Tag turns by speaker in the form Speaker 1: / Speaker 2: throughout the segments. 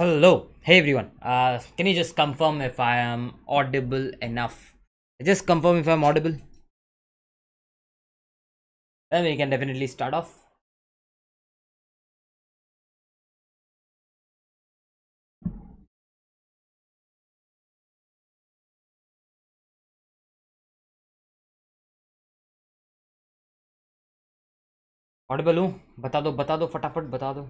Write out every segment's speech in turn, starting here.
Speaker 1: Hello, hey everyone. Uh, can you just confirm if I am audible enough? Just confirm if I'm audible. Then we can definitely start off.
Speaker 2: Audible, हूँ बता दो बता दो फटाफट बता दो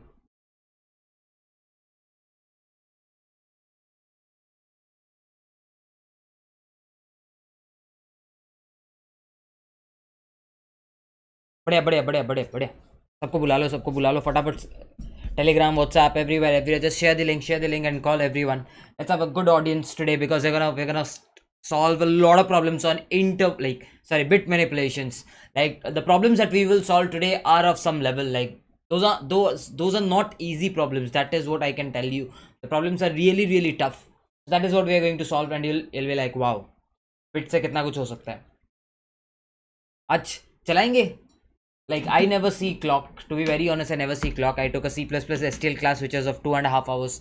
Speaker 1: बढ़िया बढ़िया बढ़िया बढ़िया बढ़िया सबको बुला लो सबको बुला लो फटाफट Telegram WhatsApp every everywhere everywhere just share the link share the link and call every everyone it's a good audience today because we we gonna solve a lot of problems on inter like sorry bit manipulations like the problems that we will solve today are of some level like those are are not easy problems that is what I can tell you the problems are really really tough that is what we are going to solve and you'll we like wow bit से कितना कुछ हो सकता है अच्छा चलाएंगे like i never see clock to be very honest i never see clock i took a c++ stl class which was of two and a half hours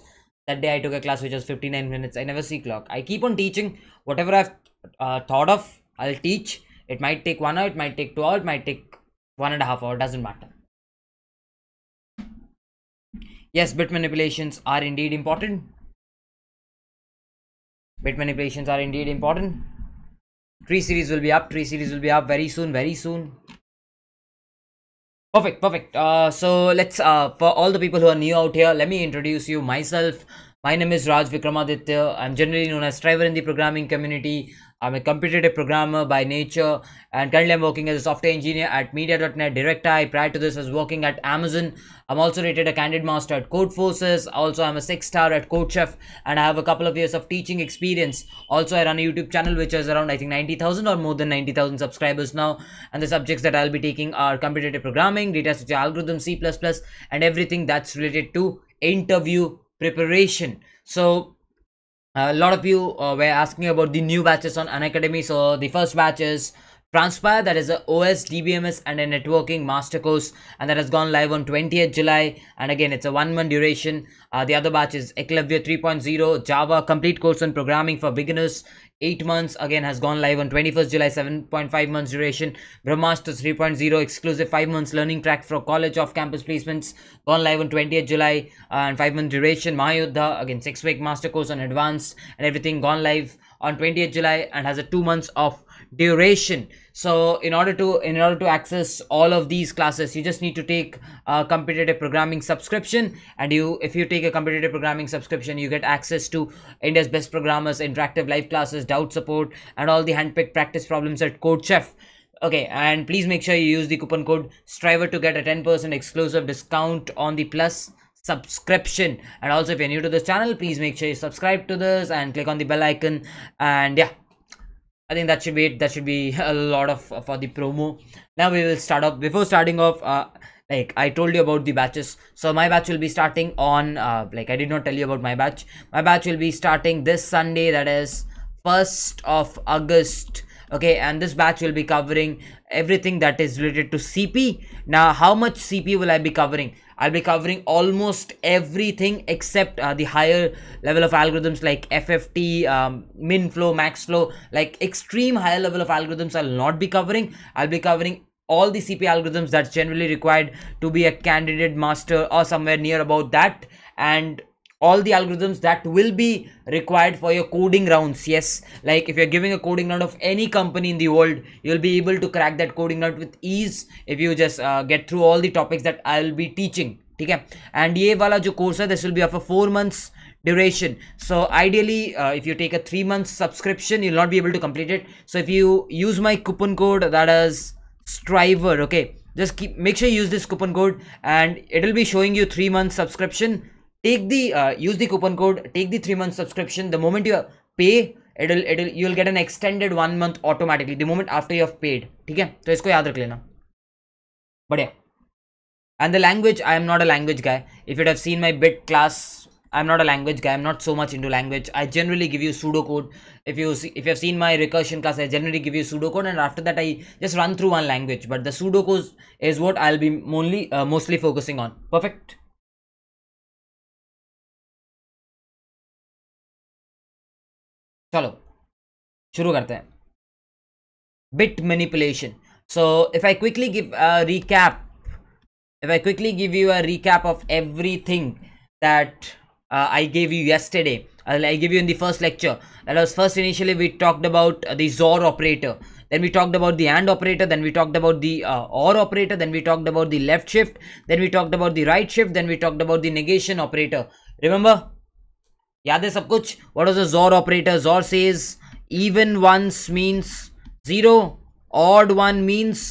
Speaker 1: that day i took a class which was 59 minutes i never see clock i keep on teaching whatever i've uh, thought of i'll teach it might take one hour it might take two hours it might take one and a half hour doesn't matter yes bit manipulations are indeed important bit manipulations are indeed important tree series will be up tree series will be up very soon very soon Perfect, perfect. Uh, so let's, uh, for all the people who are new out here, let me introduce you myself. My name is Raj Vikramaditya. I'm generally known as Driver in the programming community. I'm a competitive programmer by nature and currently I'm working as a software engineer at media.net I Prior to this, I was working at Amazon. I'm also rated a candid master at Codeforces. Also, I'm a six star at CodeChef and I have a couple of years of teaching experience. Also, I run a YouTube channel which has around, I think, 90,000 or more than 90,000 subscribers now. And the subjects that I'll be taking are competitive programming, data structure algorithm, C++, and everything that's related to interview preparation. So, a lot of you uh, were asking about the new batches on academy So the first batch is Transpire that is a OS, DBMS and a networking master course and that has gone live on 20th July and again it's a one month duration. Uh, the other batch is Eclavia 3.0 Java complete course on programming for beginners. 8 months again has gone live on 21st July 7.5 months duration Brahmaster 3.0 exclusive 5 months learning track for college off campus placements gone live on 20th July uh, and 5 month duration Mahayuddha again 6 week master course on advanced and everything gone live on 20th July and has a 2 months of duration so in order to in order to access all of these classes, you just need to take a competitive programming subscription. And you if you take a competitive programming subscription, you get access to India's best programmers, interactive live classes, doubt support, and all the handpicked practice problems at Code Chef okay and please make sure you use the coupon code striver to get a 10% exclusive discount on the plus subscription and also if you're new to this channel please make sure you subscribe to this and click on the bell icon and yeah I think that should be it. That should be a lot of uh, for the promo. Now we will start off. Before starting off, uh, like I told you about the batches. So my batch will be starting on, uh, like I did not tell you about my batch. My batch will be starting this Sunday, that is 1st of August. Okay, and this batch will be covering everything that is related to CP. Now, how much CP will I be covering? I'll be covering almost everything except uh, the higher level of algorithms like FFT, um, min flow, max flow, like extreme higher level of algorithms I'll not be covering. I'll be covering all the CP algorithms that's generally required to be a candidate master or somewhere near about that and all the algorithms that will be required for your coding rounds yes like if you're giving a coding round of any company in the world you'll be able to crack that coding round with ease if you just uh, get through all the topics that i'll be teaching ठीक है and ये वाला जो course है this will be of duration so ideally uh, if you take a three month subscription you'll not be able to complete it so if you use my coupon code that is striver okay just make sure you use this coupon code and it will be showing you three month subscription take the uh, use the coupon code take the three month subscription the moment you pay it'll it'll you'll get an extended one month automatically the moment after you have paid okay. So, तो इसको याद रख and the language i am not a language guy if you'd have seen my bit class i'm not a language guy i'm not so much into language i generally give you pseudocode if you see, if you have seen my recursion class i generally give you pseudocode and after that i just run through one language but the pseudocode is what i'll be only uh, mostly focusing on perfect चलो शुरू करते हैं bit manipulation so if i quickly give a recap if i quickly give you a recap of everything that uh, i gave you yesterday i'll, give you in the first lecture that was first initially we talked about the zor operator then we talked about the and operator then we talked about the uh, or operator then we talked about the left shift then we talked about the right shift then we talked about the negation operator remember याद है सब कुछ what is uh operator XOR says even ones means zero odd one means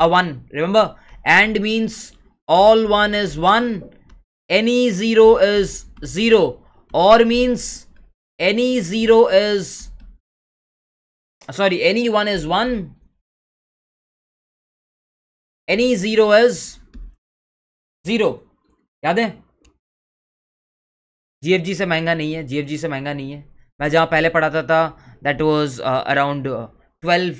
Speaker 1: a one remember and means all one is one any zero is zero or means any zero is sorry any one is one
Speaker 2: any zero is
Speaker 1: zero याद है जी से महंगा नहीं है जी से महंगा नहीं है मैं जहाँ पहले पढ़ाता था that was around twelve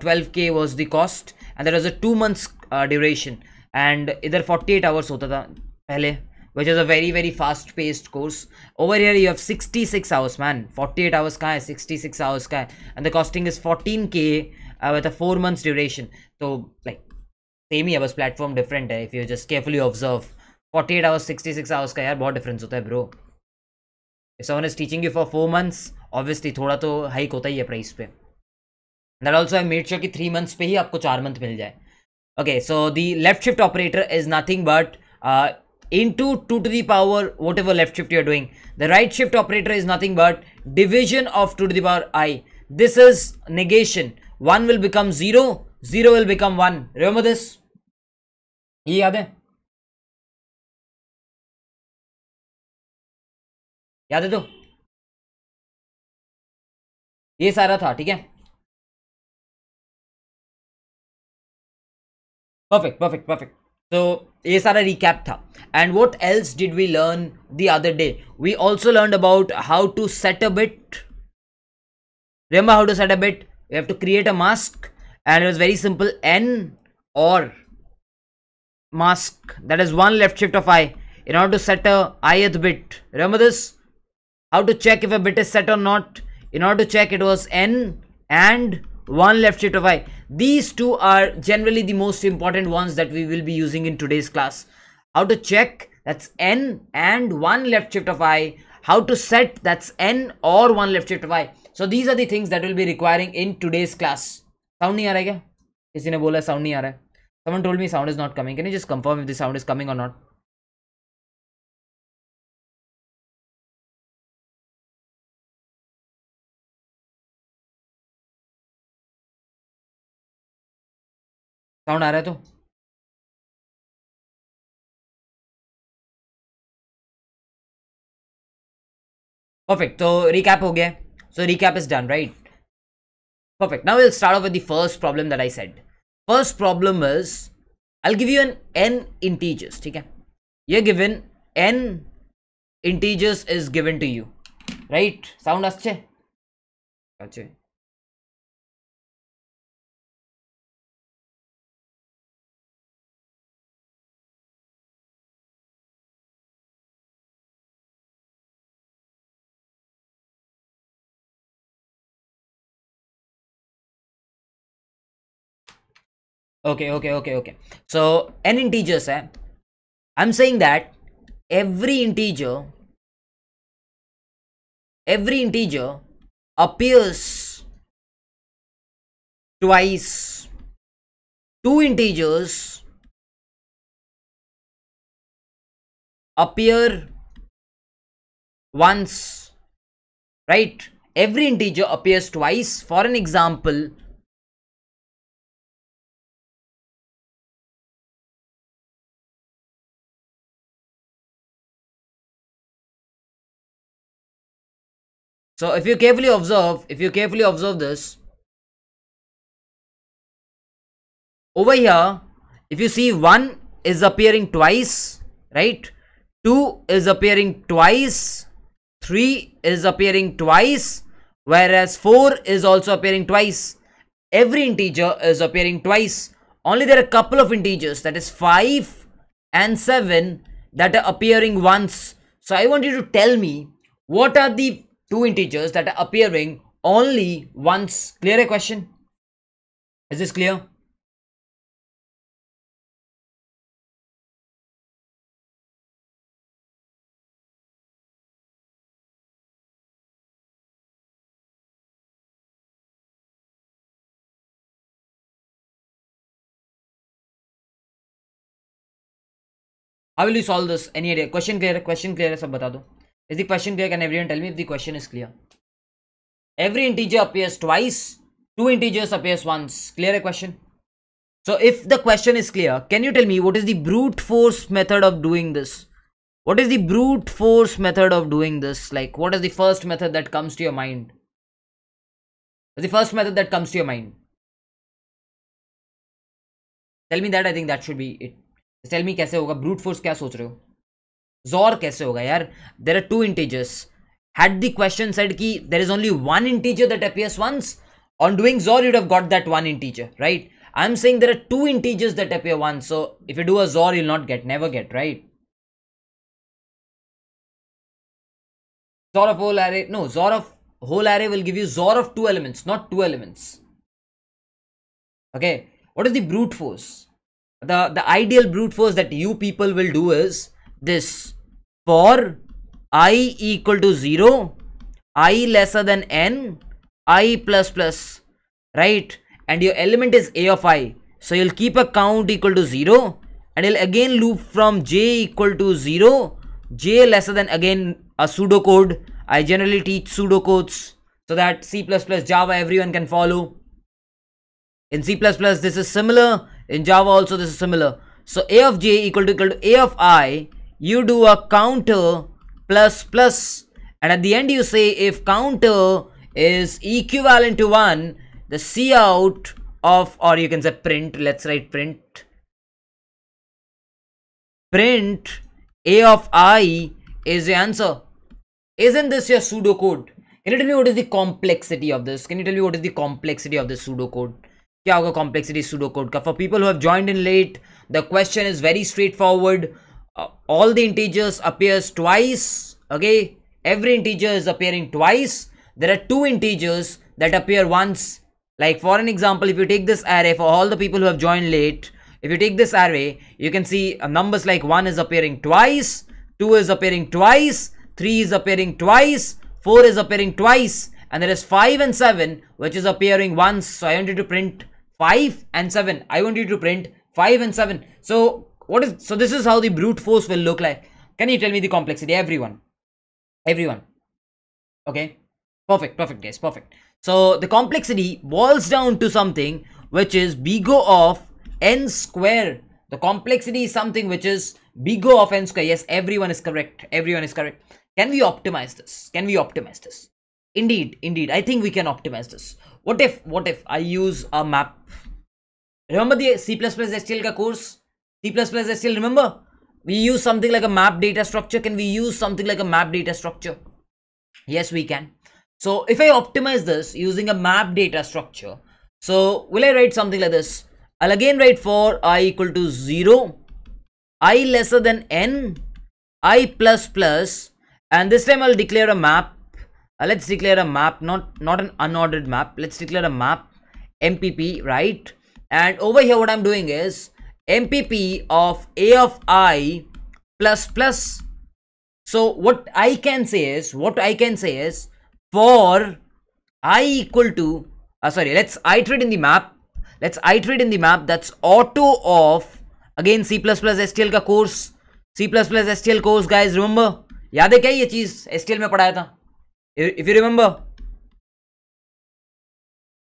Speaker 1: twelve K was the cost and that was a two months duration and इधर फोर्टी एट आवर्स होता था पहले which is a very very fast paced course over year you have sixty six hours man forty eight hours का है sixty six hours का है and the costing is fourteen K with a four months duration तो like same ही है बस platform different है if you just carefully observe forty eight hours sixty six hours का यार बहुत डिफरेंस होता है bro if someone is teaching you for थोड़ा तो हाइक होता ही है प्राइस पे that also I made sure कि थ्री मंथ्स पे ही आपको चार मंथ मिल जाए okay so the left shift operator is nothing but into two to the power whatever left shift you're are doing the right shift operator is nothing but division of two to the power I this is negation one will become zero zero will become one remember this ये याद है
Speaker 2: याद है तो ये सारा था ठीक है
Speaker 1: परफेक्ट परफेक्ट परफेक्ट तो ये सारा रिकैप था and what else did we learn the other day we also learn about how to set a bit remember how to set a bit we have to create a mask and it was very simple an or mask that is one left shift of I in order to set a I eth bit remember this how to check if a bit is set or not in order to check it was n and one left shift of i these two are generally the most important ones that we will be using in today's class how to check that's n and one left shift of i how to set that's n or one left shift of i so these are the things that will be requiring in today's class sound nahi aa raha hai kya kisi ne bola sound nahi aa raha hai someone told me sound is not coming can you just confirm if the sound is coming or
Speaker 2: not sound आ रहा है तो perfect तो
Speaker 1: recap हो गया so recap is done right perfect now will start off the first problem that I said first problem is I give you N N integers ठीक है ये given N integers is given to you
Speaker 2: right sound अच्छे अच्छे okay okay okay okay so n integers eh? i'm saying that every integer every integer appears twice two integers
Speaker 1: appear once right every integer appears twice for an example So if you carefully observe, if you carefully observe this, over here, if you see 1 is appearing twice, right? 2 is appearing twice, 3 is appearing twice, whereas 4 is also appearing twice. Every integer is appearing twice. Only there are a couple of integers, that is 5 and 7 that are appearing once. So I want you to tell me what are the two integers that are appearing only once. Clear a question? Is this clear? How will you solve this? Any idea? Question clear? Question clear? सब bata do. Is the question clear? Can everyone tell me if the question is clear? Every integer appears twice. Two integers appears once. Clear a question? So if the question is clear, can you tell me what is the brute force method of doing this? What is the brute force method of doing this? Like what is the first method that comes to your mind? The first method that comes to your mind. Tell me that I think that should be it. tell me कैसे होगा brute force क्या सोच रहे हो? Zor, कैसे होगा यार there are two integers had the question said कि there is only one integer that appears on doing zor you'd have got that one integer right i'm saying there are two integers that appear once so if you do a zor you'll not get never get right zor of whole array no zor of whole array will give you zor of two elements not two elements okay what is the brute force the the ideal brute force that you people will do is this for i equal to 0 i lesser than n i plus plus right and your element is a of i so you'll keep a count equal to 0 and you'll again loop from j equal to 0 j lesser than again a pseudocode i generally teach pseudocodes so that c++ java everyone can follow in c++ this is similar in java also this is similar so a of j equal to equal to a of i you do a counter plus plus and at the end you say if counter is equivalent to 1 the cout of or you can say print let's write print print a of i is the answer isn't this your pseudocode can you tell me what is the complexity of this can you tell me what is the complexity of this pseudocode क्या होगा complexity pseudocode का for people who have joined in late the question is very straightforward uh, all the integers appears twice okay every integer is appearing twice there are two integers that appear once like for an example if you take this array for all the people who have joined late if you take this array you can see uh, numbers like 1 is appearing twice 2 is appearing twice 3 is appearing twice 4 is appearing twice and there is 5 and 7 which is appearing once so i want you to print 5 and 7 i want you to print 5 and 7 so what is so? This is how the brute force will look like. Can you tell me the complexity? Everyone, everyone. Okay, perfect, perfect, guys, perfect. So the complexity boils down to something which is big O of n square. The complexity is something which is big O of n square. Yes, everyone is correct. Everyone is correct. Can we optimize this? Can we optimize this? Indeed, indeed. I think we can optimize this. What if, what if I use a map? Remember the C++ STL course? C++ I still remember. We use something like a map data structure. Can we use something like a map data structure? Yes, we can. So if I optimize this using a map data structure, so will I write something like this? I'll again write for i equal to 0, i lesser than n, i plus plus, and this time I'll declare a map. Uh, let's declare a map, not, not an unordered map. Let's declare a map, MPP, right? And over here what I'm doing is, MPP of A of I plus plus. So what I can say is, what I can say is, for I equal to, uh, sorry, let's iterate in the map. Let's iterate in the map. That's auto of, again C++ STL का course C++ STL course guys remember याद है क्या ये चीज STL में पढ़ाया था if you remember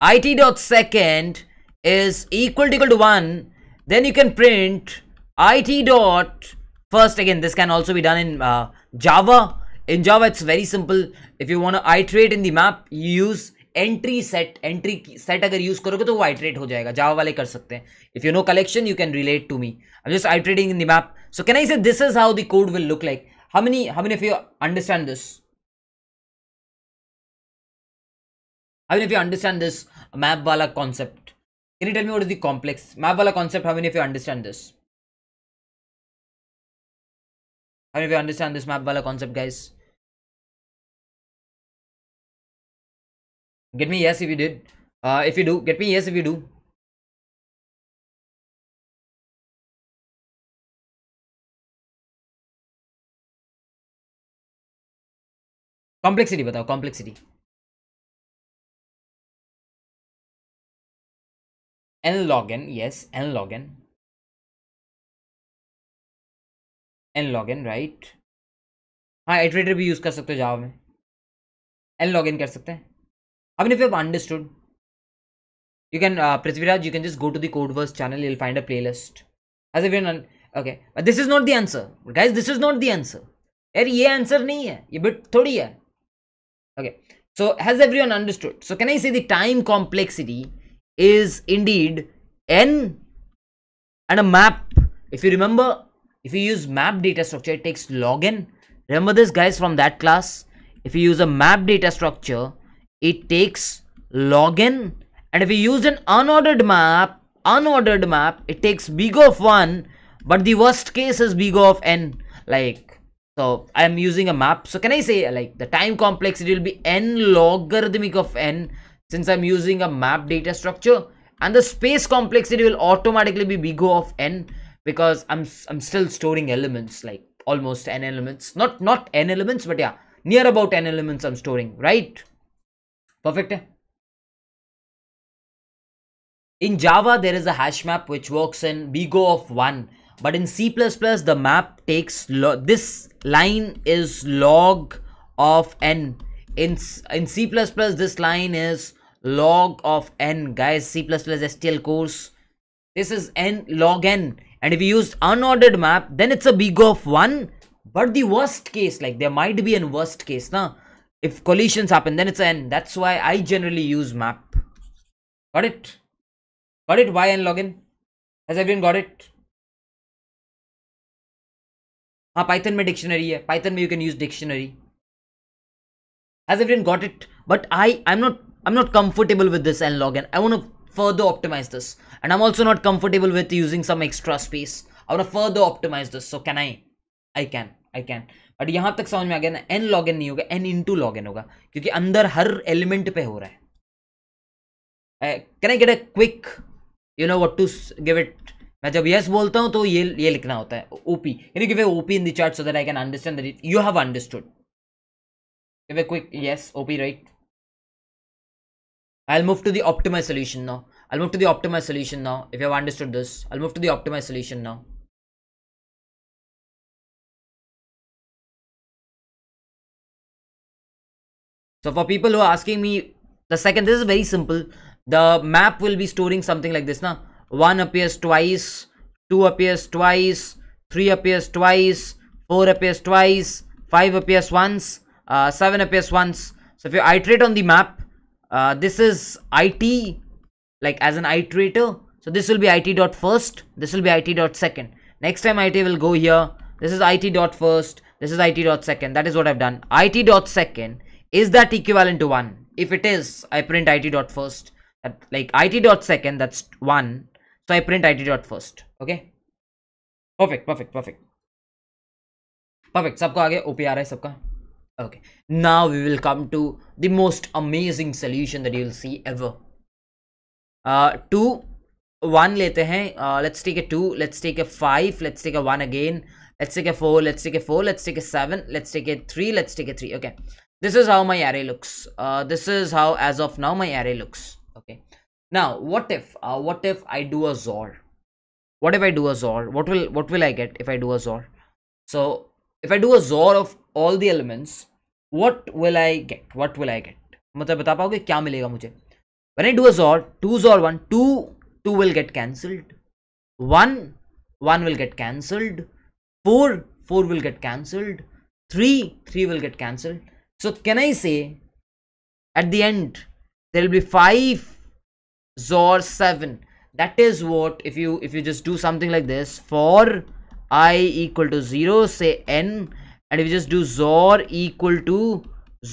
Speaker 1: it dot second is equal to equal to 1 then you can print it dot first again this can also be done in uh, java in java it's very simple if you want to iterate in the map use entry set entry set agar use karoge to iterate ho jayega java wale kar sakte if you know collection you can relate to me i'm just iterating in the map so can i say this is how the code will look like how many how many of you understand this I mean, if you understand this map wala concept can you tell me what is the complex? Map Mapwala concept, how many of you understand this?
Speaker 2: How many of you understand this map Mapwala concept, guys? Get me yes if you did. Uh, if you do, get me yes if you do. Complexity, बताओ complexity. n log n yes n log n
Speaker 1: n log n right हाँ editor भी use कर सकते हो जावा में N log in कर सकते हैं अब you understood you can Prithviraj you can just go to the code verse channel you'll find a playlist as an okay this is not the answer guys this is not the answer यार ये आंसर नहीं है ये bit थोड़ी है okay so has every one understood so can I see the time complexity is indeed n and a map. If you remember, if you use map data structure, it takes log n. Remember this guys from that class. If you use a map data structure, it takes log n. And if you use an unordered map, unordered map, it takes big of 1. But the worst case is big of n. Like, so I'm using a map. So can I say like the time complexity will be n logarithmic of n since I'm using a map data structure and the space complexity will automatically be big O of n because I'm, I'm still storing elements like almost n elements not not n elements but yeah near about n elements I'm storing right perfect in Java there is a hash map which works in big O of 1 but in C++ the map takes this line is log of n in in C++ this line is log of n guys C++ STL course this is n log n and if you use unordered map then it's a big of 1 but the worst case like there might be an worst case na if collisions happen then it's n that's why I generally use map got it got it why n log n has everyone got it हाँ ah, Python में dictionary है Python you can use dictionary has everyone got it but i i'm not i'm not comfortable with this n log n i want to further optimize this and i'm also not comfortable with using some extra space i want to further optimize this so can i i can i can but yahan tak samajh mein aa gaya na n log n nahi n into log n hoga kyunki andar element pe ho eh, can i get a quick you know what to give it मैं जब yes बोलता हूँ तो ये ये लिखना होता है ओपी यानी कि वे OP in the chart so that I can understand that you have understood Give a quick yes, OP right. I'll move to the optimized solution now. I'll move to the optimized solution now. If you have understood this, I'll move to the optimized solution now. So for people who are asking me, the second, this is very simple. The map will be storing something like this now. One appears twice, two appears twice, three appears twice, four appears twice, five appears once, uh, 7 appears once. So if you iterate on the map, uh, this is it, like as an iterator. So this will be it dot first. this will be it dot second. Next time it will go here. This is it dot first. this is it dot second. That is what I've done. it dot second is that equivalent to 1? If it is, I print it dot first. At, like it dot second. that's 1. So I print it dot first. Okay. Perfect, perfect, perfect. Perfect. सबका आ गया सबका okay now we will come to the most amazing solution that you will see ever uh two one uh, let's take a two let's take a five let's take a one again let's take a four let's take a four let's take a seven let's take a three let's take a three okay this is how my array looks uh this is how as of now my array looks okay now what if uh, what if i do a zor what if i do a zor what will what will i get if i do a zor so if i do a zor of all the elements what will i get what will i get matlab bata paoge kya milega mujhe when i do a sort twos or one two two will get cancelled one one will get cancelled four four will get cancelled three three will get cancelled so can i say at the end there will be five zor seven that is what if you if you just do something like this for i equal to 0 say n and if you just do zor equal to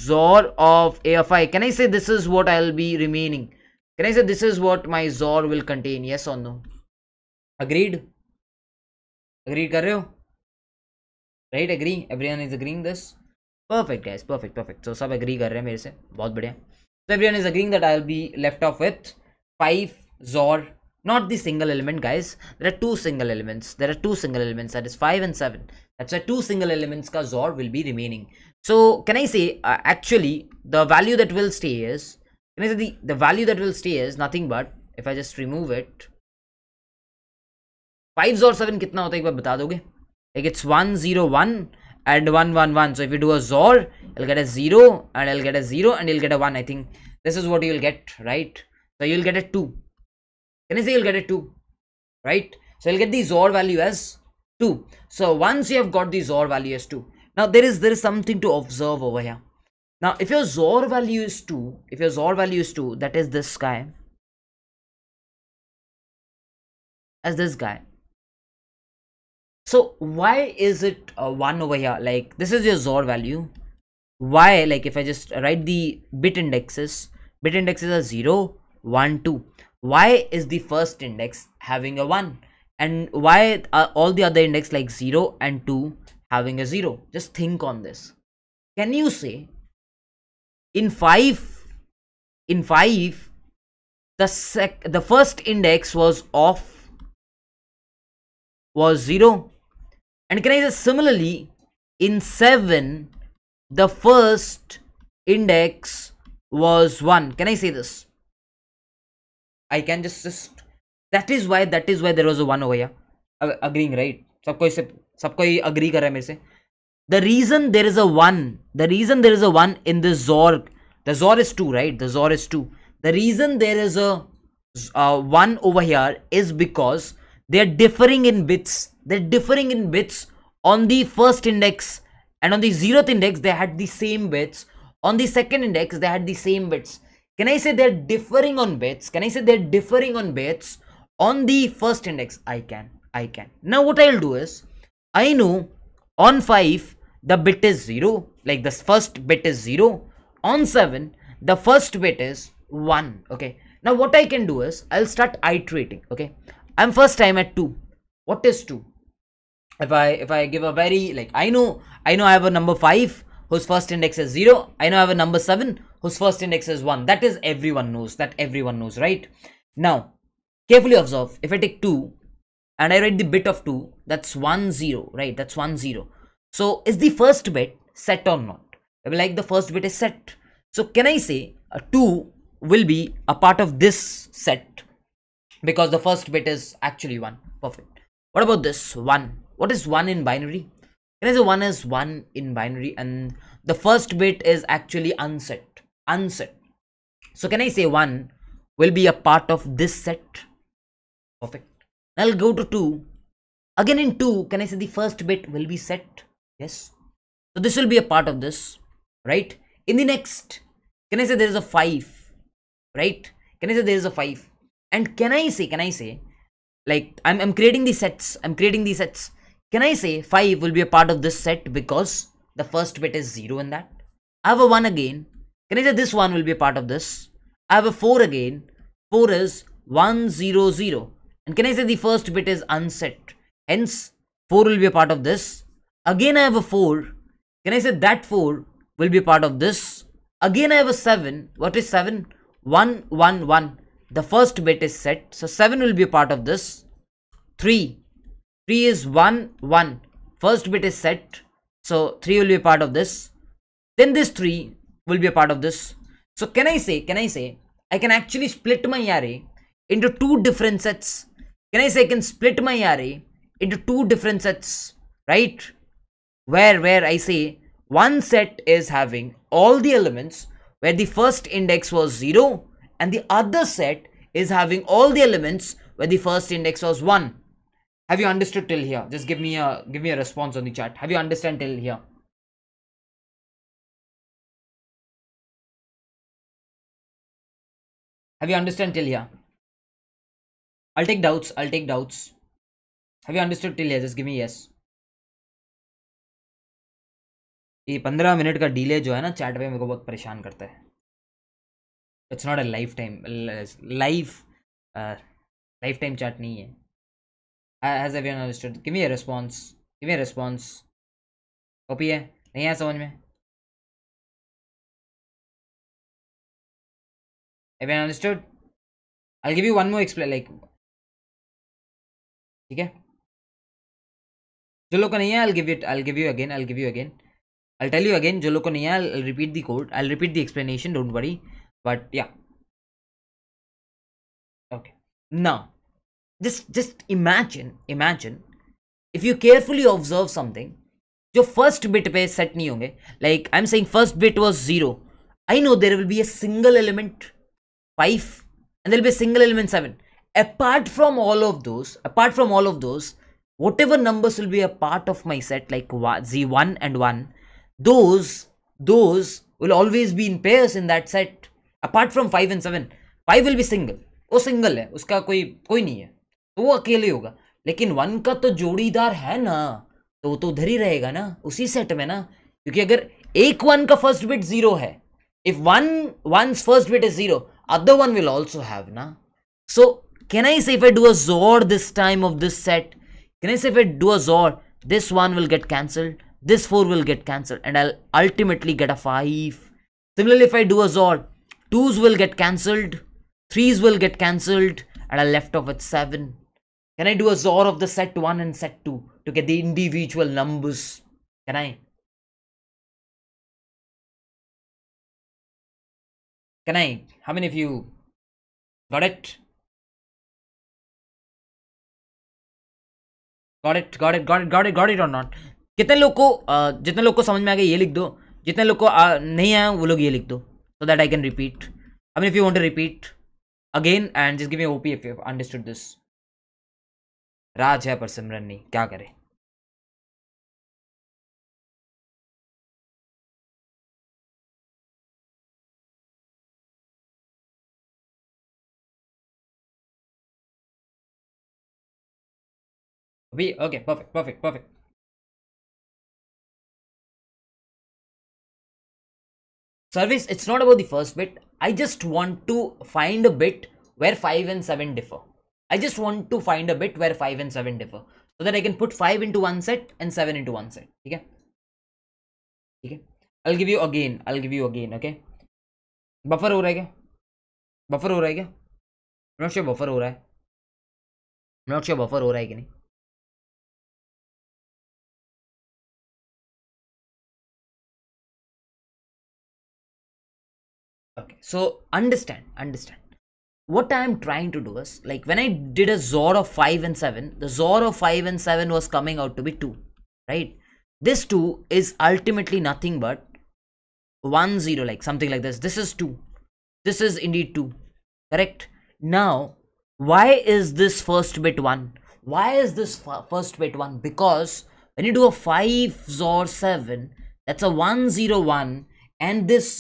Speaker 1: zor of afi can i say this is what i'll be remaining can i say this is what my zor will contain yes or no agreed agreed kar right agree everyone is agreeing this perfect guys perfect perfect so sab agree kar rahe hain so everyone is agreeing that i'll be left off with five zor not the single element guys there are two single elements there are two single elements that is five and seven that's why two single elements ka XOR will be remaining. So can I say uh, actually the value that will stay is can I say the, the value that will stay is nothing but if I just remove it. five or 7 kitna hota ek baar bata doge. Like it's 101 and 111. So if you do a XOR, you'll get a 0 and i will get a 0 and you'll get a 1. I think this is what you'll get, right? So you'll get a 2. Can I say you'll get a 2? Right? So you'll get the XOR value as 2 so once you have got the zor value as 2 now there is there is something to observe over here now if your zor value is 2 if your zor value is 2 that is this guy as this guy so why is it uh, 1 over here like this is your zor value why like if i just write the bit indexes bit indexes are 0 1 2 why is the first index having a 1 and why are all the other index like 0 and 2 having a 0 just think on this can you say in 5 in 5 the sec the first index was off was 0 and can i say similarly in 7 the first index was 1 can i say this i can just just that is why. Why that is why there was one over या agreeing right सबको इससे सबको ही agree कर रहा है मेरे से the reason there is a 1 the reason there is a 1 in the zorg the zor is 2 right the zor is 2 the reason there is a uh, 1 over here is because they're differing in bits they're differing in bits on the first index and on the zeroth index they had the same bits on the second index they had the same bits can i say they're differing on bits can i say they're differing on bits on the first index i can i can now what i'll do is i know on 5 the bit is 0 like this first bit is 0 on 7 the first bit is 1 okay now what i can do is i'll start iterating okay i'm first time at 2 what is 2 if i if i give a very like i know i know i have a number 5 whose first index is 0 i know i have a number 7 whose first index is 1 that is everyone knows that everyone knows right now Carefully observe, if I take 2 and I write the bit of 2, that's 1, 0, right? That's 1, 0. So is the first bit set or not? I mean, like the first bit is set. So can I say a 2 will be a part of this set because the first bit is actually 1. Perfect. What about this 1? What is 1 in binary? Can I say 1 is 1 in binary and the first bit is actually unset. Unset. So can I say 1 will be a part of this set? perfect i'll go to 2 again in 2 can i say the first bit will be set yes so this will be a part of this right in the next can i say there is a 5 right can i say there is a 5 and can i say can i say like i'm, I'm creating these sets i'm creating these sets can i say 5 will be a part of this set because the first bit is 0 in that i have a 1 again can i say this one will be a part of this i have a 4 again 4 is one zero zero. And can I say the first bit is unset? Hence, 4 will be a part of this. Again, I have a 4. Can I say that 4 will be a part of this? Again, I have a 7. What is 7? 1, 1, 1. The first bit is set. So, 7 will be a part of this. 3. 3 is 1, 1. First bit is set. So, 3 will be a part of this. Then this 3 will be a part of this. So, can I say, can I say, I can actually split my array into two different sets can I say I can split my array into two different sets, right? Where, where I say one set is having all the elements where the first index was 0 and the other set is having all the elements where the first index was 1. Have you understood till here? Just give me a give me a response on the chat. Have you understand till here?
Speaker 2: Have you understand till here? I'll
Speaker 1: take doubts. I'll take doubts. Have you understood till here? Just give me yes. ये पंद्रह minute का delay जो है ना chat पे मेरे को बहुत परेशान करता है it's not a lifetime life lifetime chat नहीं है has everyone understood give me a response give me a response
Speaker 2: copy है नहीं आया समझ में everyone understood I give you one more explain like
Speaker 1: ठीक है जो लोग को नहीं है I give it I give you again I give you again I tell you again जो लोग को नहीं है I repeat the code I repeat the explanation don't worry but yeah okay ना just just imagine imagine if you carefully observe something जो first bit पे set नहीं होंगे like I am saying first bit was zero I know there will be a single element five and there be single element seven apart from all of those apart from all of those whatever numbers will be a part of my set like z1 and 1 those those will always be in pairs in that set apart from 5 and 7 5 will be single वो single है उसका कोई कोई नहीं है तो वो अकेले होगा लेकिन वन का तो जोड़ीदार है ना तो वो तो उधर ही रहेगा ना उसी सेट में ना क्योंकि अगर एक वन का फर्स्ट बिट जीरो है if one one first bit is zero other one will also have ना so can I say if I do a Zor this time of this set? Can I say if I do a Zor, this one will get cancelled, this 4 will get cancelled and I'll ultimately get a 5. Similarly, if I do a Zor, 2's will get cancelled, 3's will get cancelled and i left off with 7. Can I do a Zor of the set 1 and set 2 to get the individual numbers?
Speaker 2: Can I? Can I? How many of you got it?
Speaker 1: गॉडेट गॉडेट गॉडेट गॉडेट गॉडेट और not कितने लोग को जितने लोग को समझ में आ गया ये लिख दो जितने लोग को आ, नहीं आया वो लोग ये लिख दो so that I can repeat I mean if you want to repeat again and जिस give me P F you understood this Raj है पर सिमरन नहीं क्या करें
Speaker 2: Okay, perfect, perfect, perfect.
Speaker 1: Service, it's not about the first bit. I just want to find a bit where 5 and 7 differ. I just want to find a bit where 5 and 7 differ. So that I can put 5 into one set and 7 into one set. Okay. Okay. I'll give you again. I'll give you again. Okay. buffer हो रहा है क्या buffer Not sure. है क्या not
Speaker 2: Not sure. हो रहा है
Speaker 1: so understand understand what i am trying to do is like when i did a of 5 and 7 the of 5 and 7 was coming out to be 2 right this 2 is ultimately nothing but 1 0 like something like this this is 2 this is indeed 2 correct now why is this first bit 1 why is this first bit 1 because when you do a 5 ZOR 7 that's a 101 and this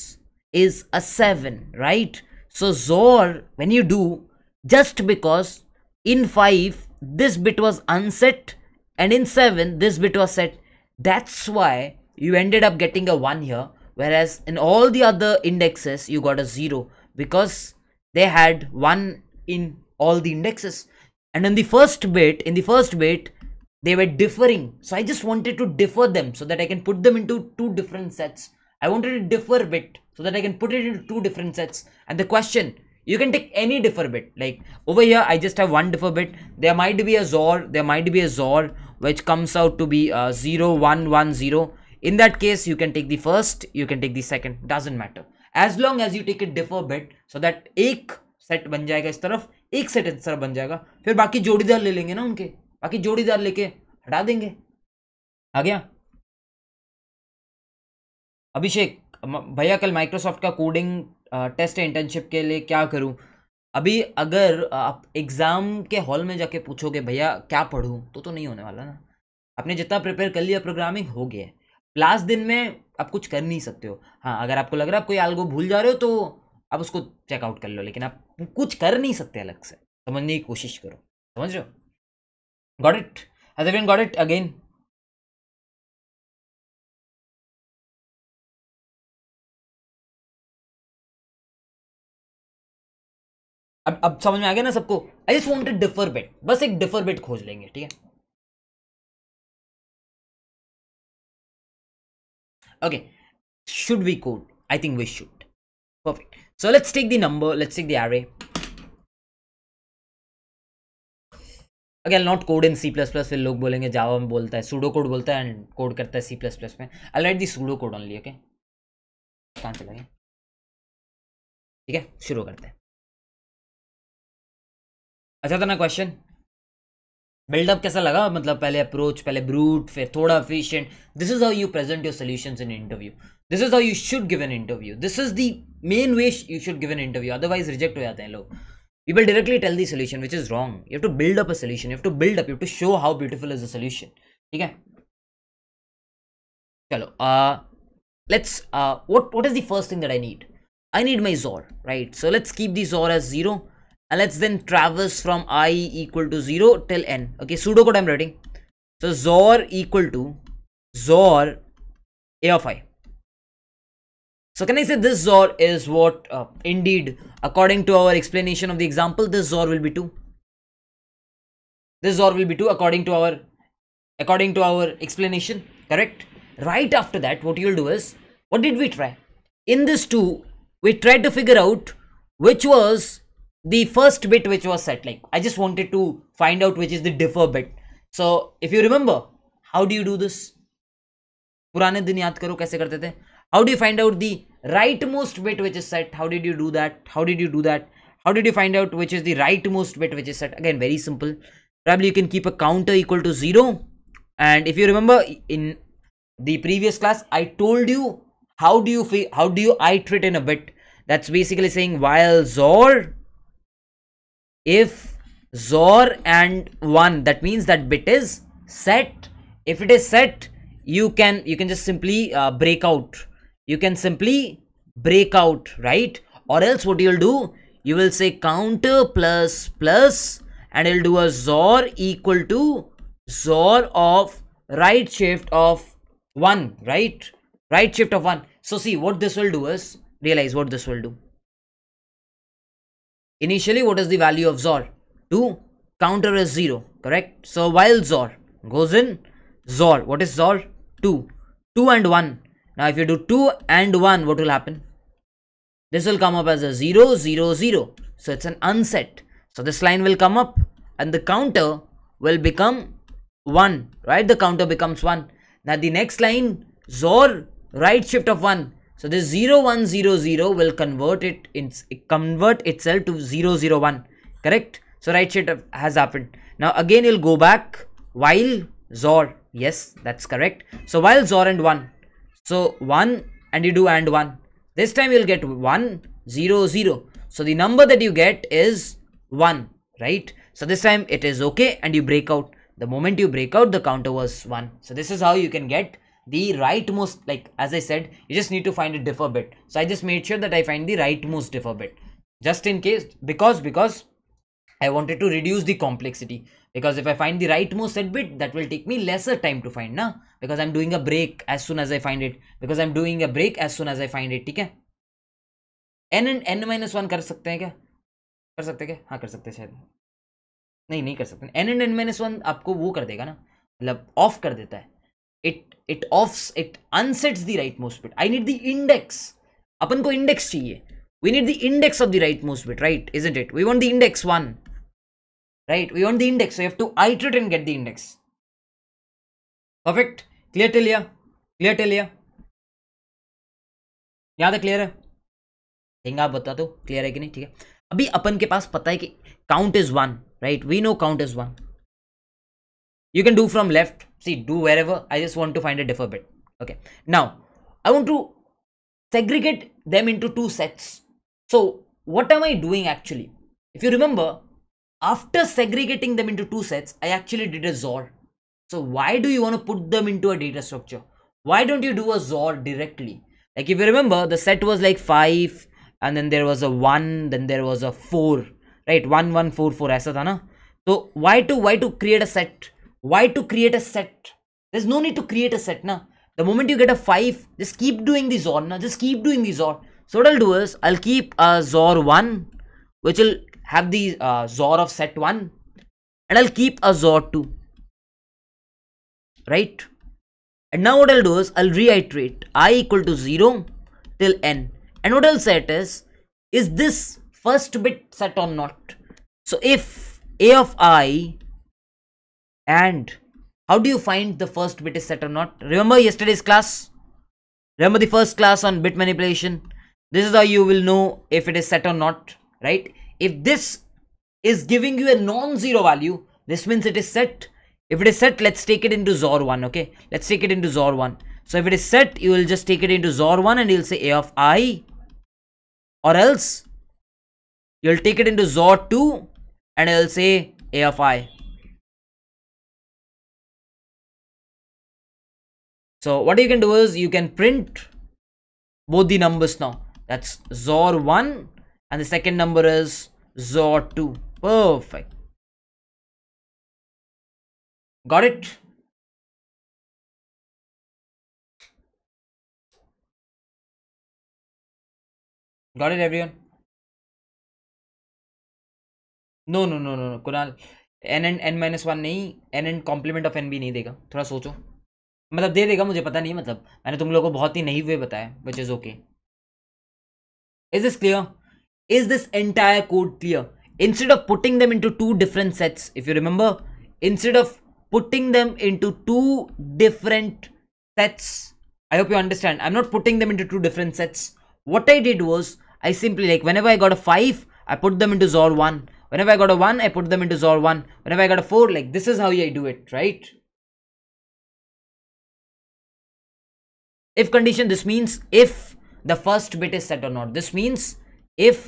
Speaker 1: is a 7, right? So Zor, when you do, just because in 5 this bit was unset and in 7 this bit was set, that's why you ended up getting a 1 here. Whereas in all the other indexes, you got a 0 because they had 1 in all the indexes. And in the first bit, in the first bit, they were differing. So I just wanted to differ them so that I can put them into two different sets. I wanted to differ bit so that I can put it into two different sets. And the question, you can take any differ bit. Like over here, I just have one differ bit. There might be a ZOR, there might be a ZOR, which comes out to be uh, 0, 1, 1, 0. In that case, you can take the first, you can take the second, doesn't matter. As long as you take a differ bit, so that एक set बन जाएगा इस तरफ एक set answer बन जाएगा फिर बाकी जोड़ीदार ले लेंगे ना उनके बाकी जोड़ीदार लेके हटा देंगे आ गया अभिषेक भैया कल माइक्रोसॉफ्ट का कोडिंग टेस्ट इंटर्नशिप के लिए क्या करूँ अभी अगर आप एग्ज़ाम के हॉल में जाके पूछोगे भैया क्या पढ़ूँ तो तो नहीं होने वाला ना आपने जितना प्रिपेयर कर लिया प्रोग्रामिंग हो गया लास्ट दिन में आप कुछ कर नहीं सकते हो हाँ अगर आपको लग रहा है आप कोई आलगो भूल जा रहे हो तो आप उसको चेकआउट कर लो लेकिन आप कुछ कर नहीं सकते अलग से समझने की कोशिश करो समझ रहे हो got it has got it again
Speaker 2: अब अब समझ में आ गया ना सबको I just want differ bit बस एक डिफर बेट खोज लेंगे ठीक है should we code I think we should perfect
Speaker 1: so let's take the number let's take the the again not code in C plus फिर लोग बोलेंगे जावा में बोलता है सूडो कोड बोलता है एंड कोड करता है सी प्लस प्लस में I write the pseudocode only okay कहाँ चला ठीक है शुरू करते हैं अच्छा था ना क्वेश्चन बिल्डअप कैसा लगा मतलब पहले अप्रोच पहले ब्रूट फिर थोड़ा efficient this is how you present your solution in interview this is how you should give an interview this is the main way you should give an interview otherwise reject हो जाते हैं लोग you will directly tell the solution which is wrong you to build up a you to build up you to show how beautiful is a solution ठीक है चलो let's what what is the first thing that I need I need my XOR right so let's keep the XOR as zero and let's then traverse from i equal to 0 till n okay pseudo code i'm writing so zor equal to zor a of i so can i say this zor is what uh, indeed according to our explanation of the example this zor will be 2 this zor will be 2 according to our according to our explanation correct right after that what you'll do is what did we try in this 2 we tried to figure out which was the first bit which was set like i just wanted to find out which is the differ bit so if you remember how do you do this purane din yaad karo kaise karte the how do you find out the rightmost bit which is set how did you do that how did you do that how did you find out which is the rightmost bit which is set again very simple probably you can keep a counter equal to zero and if you remember in the previous class i told you how do you how do you iterate in a bit that's basically saying while or if ZOR and 1 that means that bit is set if it is set you can you can just simply uh, break out you can simply break out right or else what you'll do you will say counter plus plus and it'll do a ZOR equal to ZOR of right shift of 1 right right shift of 1 so see what this will do is realize what this will do Initially, what is the value of ZOR? 2, counter is 0, correct? So while ZOR goes in, ZOR, what is ZOR? 2, 2 and 1. Now if you do 2 and 1, what will happen? This will come up as a 0, 0, 0. So it's an unset. So this line will come up and the counter will become 1, right? The counter becomes 1. Now the next line, ZOR, right shift of 1. So this 0100 will convert it in convert itself to 001, correct? So right shift has happened. Now again you'll go back while XOR. Yes, that's correct. So while XOR and 1. So 1 and you do and 1. This time you'll get 1, 0, 0. So the number that you get is 1, right? So this time it is okay and you break out. The moment you break out, the counter was 1. So this is how you can get the rightmost like as I said you just need to find a differ bit so I just made sure that I find the rightmost differ bit just in case because because I wanted to reduce the complexity because if I find the rightmost set bit that will take me lesser time to find now because I'm doing a break as soon as I find it because I'm doing a break as soon as I find it okay N and n one one कर सकते हैं क्या कर सकते क्या हाँ कर सकते शायद नहीं n and n one, one आपको वो कर na? ना मतलब ऑफ कर देता है it off it unsets the rightmost bit I need the index अपन को इंडेक्स चाहिए we need the index of the rightmost bit right is it it we want the index one right we want the index you have to iterate and get the index perfect clear टेलिया clear टेलिया याद है clear है आप बता दो clear है कि नहीं ठीक है अभी अपन के पास पता है कि count is one right we know count is one you can do from left see do wherever i just want to find a differ bit okay now i want to segregate them into two sets so what am i doing actually if you remember after segregating them into two sets i actually did a zor so why do you want to put them into a data structure why don't you do a zor directly like if you remember the set was like 5 and then there was a 1 then there was a 4 right One, one, four, four. 1 4 so why to why to create a set why to create a set? There's no need to create a set. Now The moment you get a 5, just keep doing the XOR. Now Just keep doing the XOR. So what I'll do is, I'll keep a XOR 1, which will have the uh, XOR of set 1. And I'll keep a XOR 2. Right? And now what I'll do is, I'll reiterate i equal to 0 till n. And what I'll set is, is this first bit set or not? So if a of i and how do you find the first bit is set or not remember yesterday's class remember the first class on bit manipulation this is how you will know if it is set or not right if this is giving you a non-zero value this means it is set if it is set let's take it into zor 1 okay let's take it into zor 1 so if it is set you will just take it into zor 1 and you'll say a of i or else you'll take it into zor 2 and you'll say a of i So what you can do is you can print both the numbers now. That's ZOR1 and the second number is ZOR2. Perfect.
Speaker 2: Got it? Got it everyone?
Speaker 1: No, no, no, no, Kunal N and N minus one नहीं N and complement of N भी नहीं देगा थोड़ा सोचो मतलब दे देगा मुझे पता नहीं मतलब मैंने तुम लोगों को बहुत ही नहीं हुए बताया which is okay is this clear is this entire code clear instead of putting them into two different sets if you remember instead of putting them into two different sets. I hope you understand. I'm not putting them into two different sets. What I did was, I simply like whenever I got a 5, I put them into ZOR 1. Whenever I got a 1, I put them into ZOR 1. Whenever I got a 4, like this is how I do it, right? if condition this means if the first bit is set or not this means if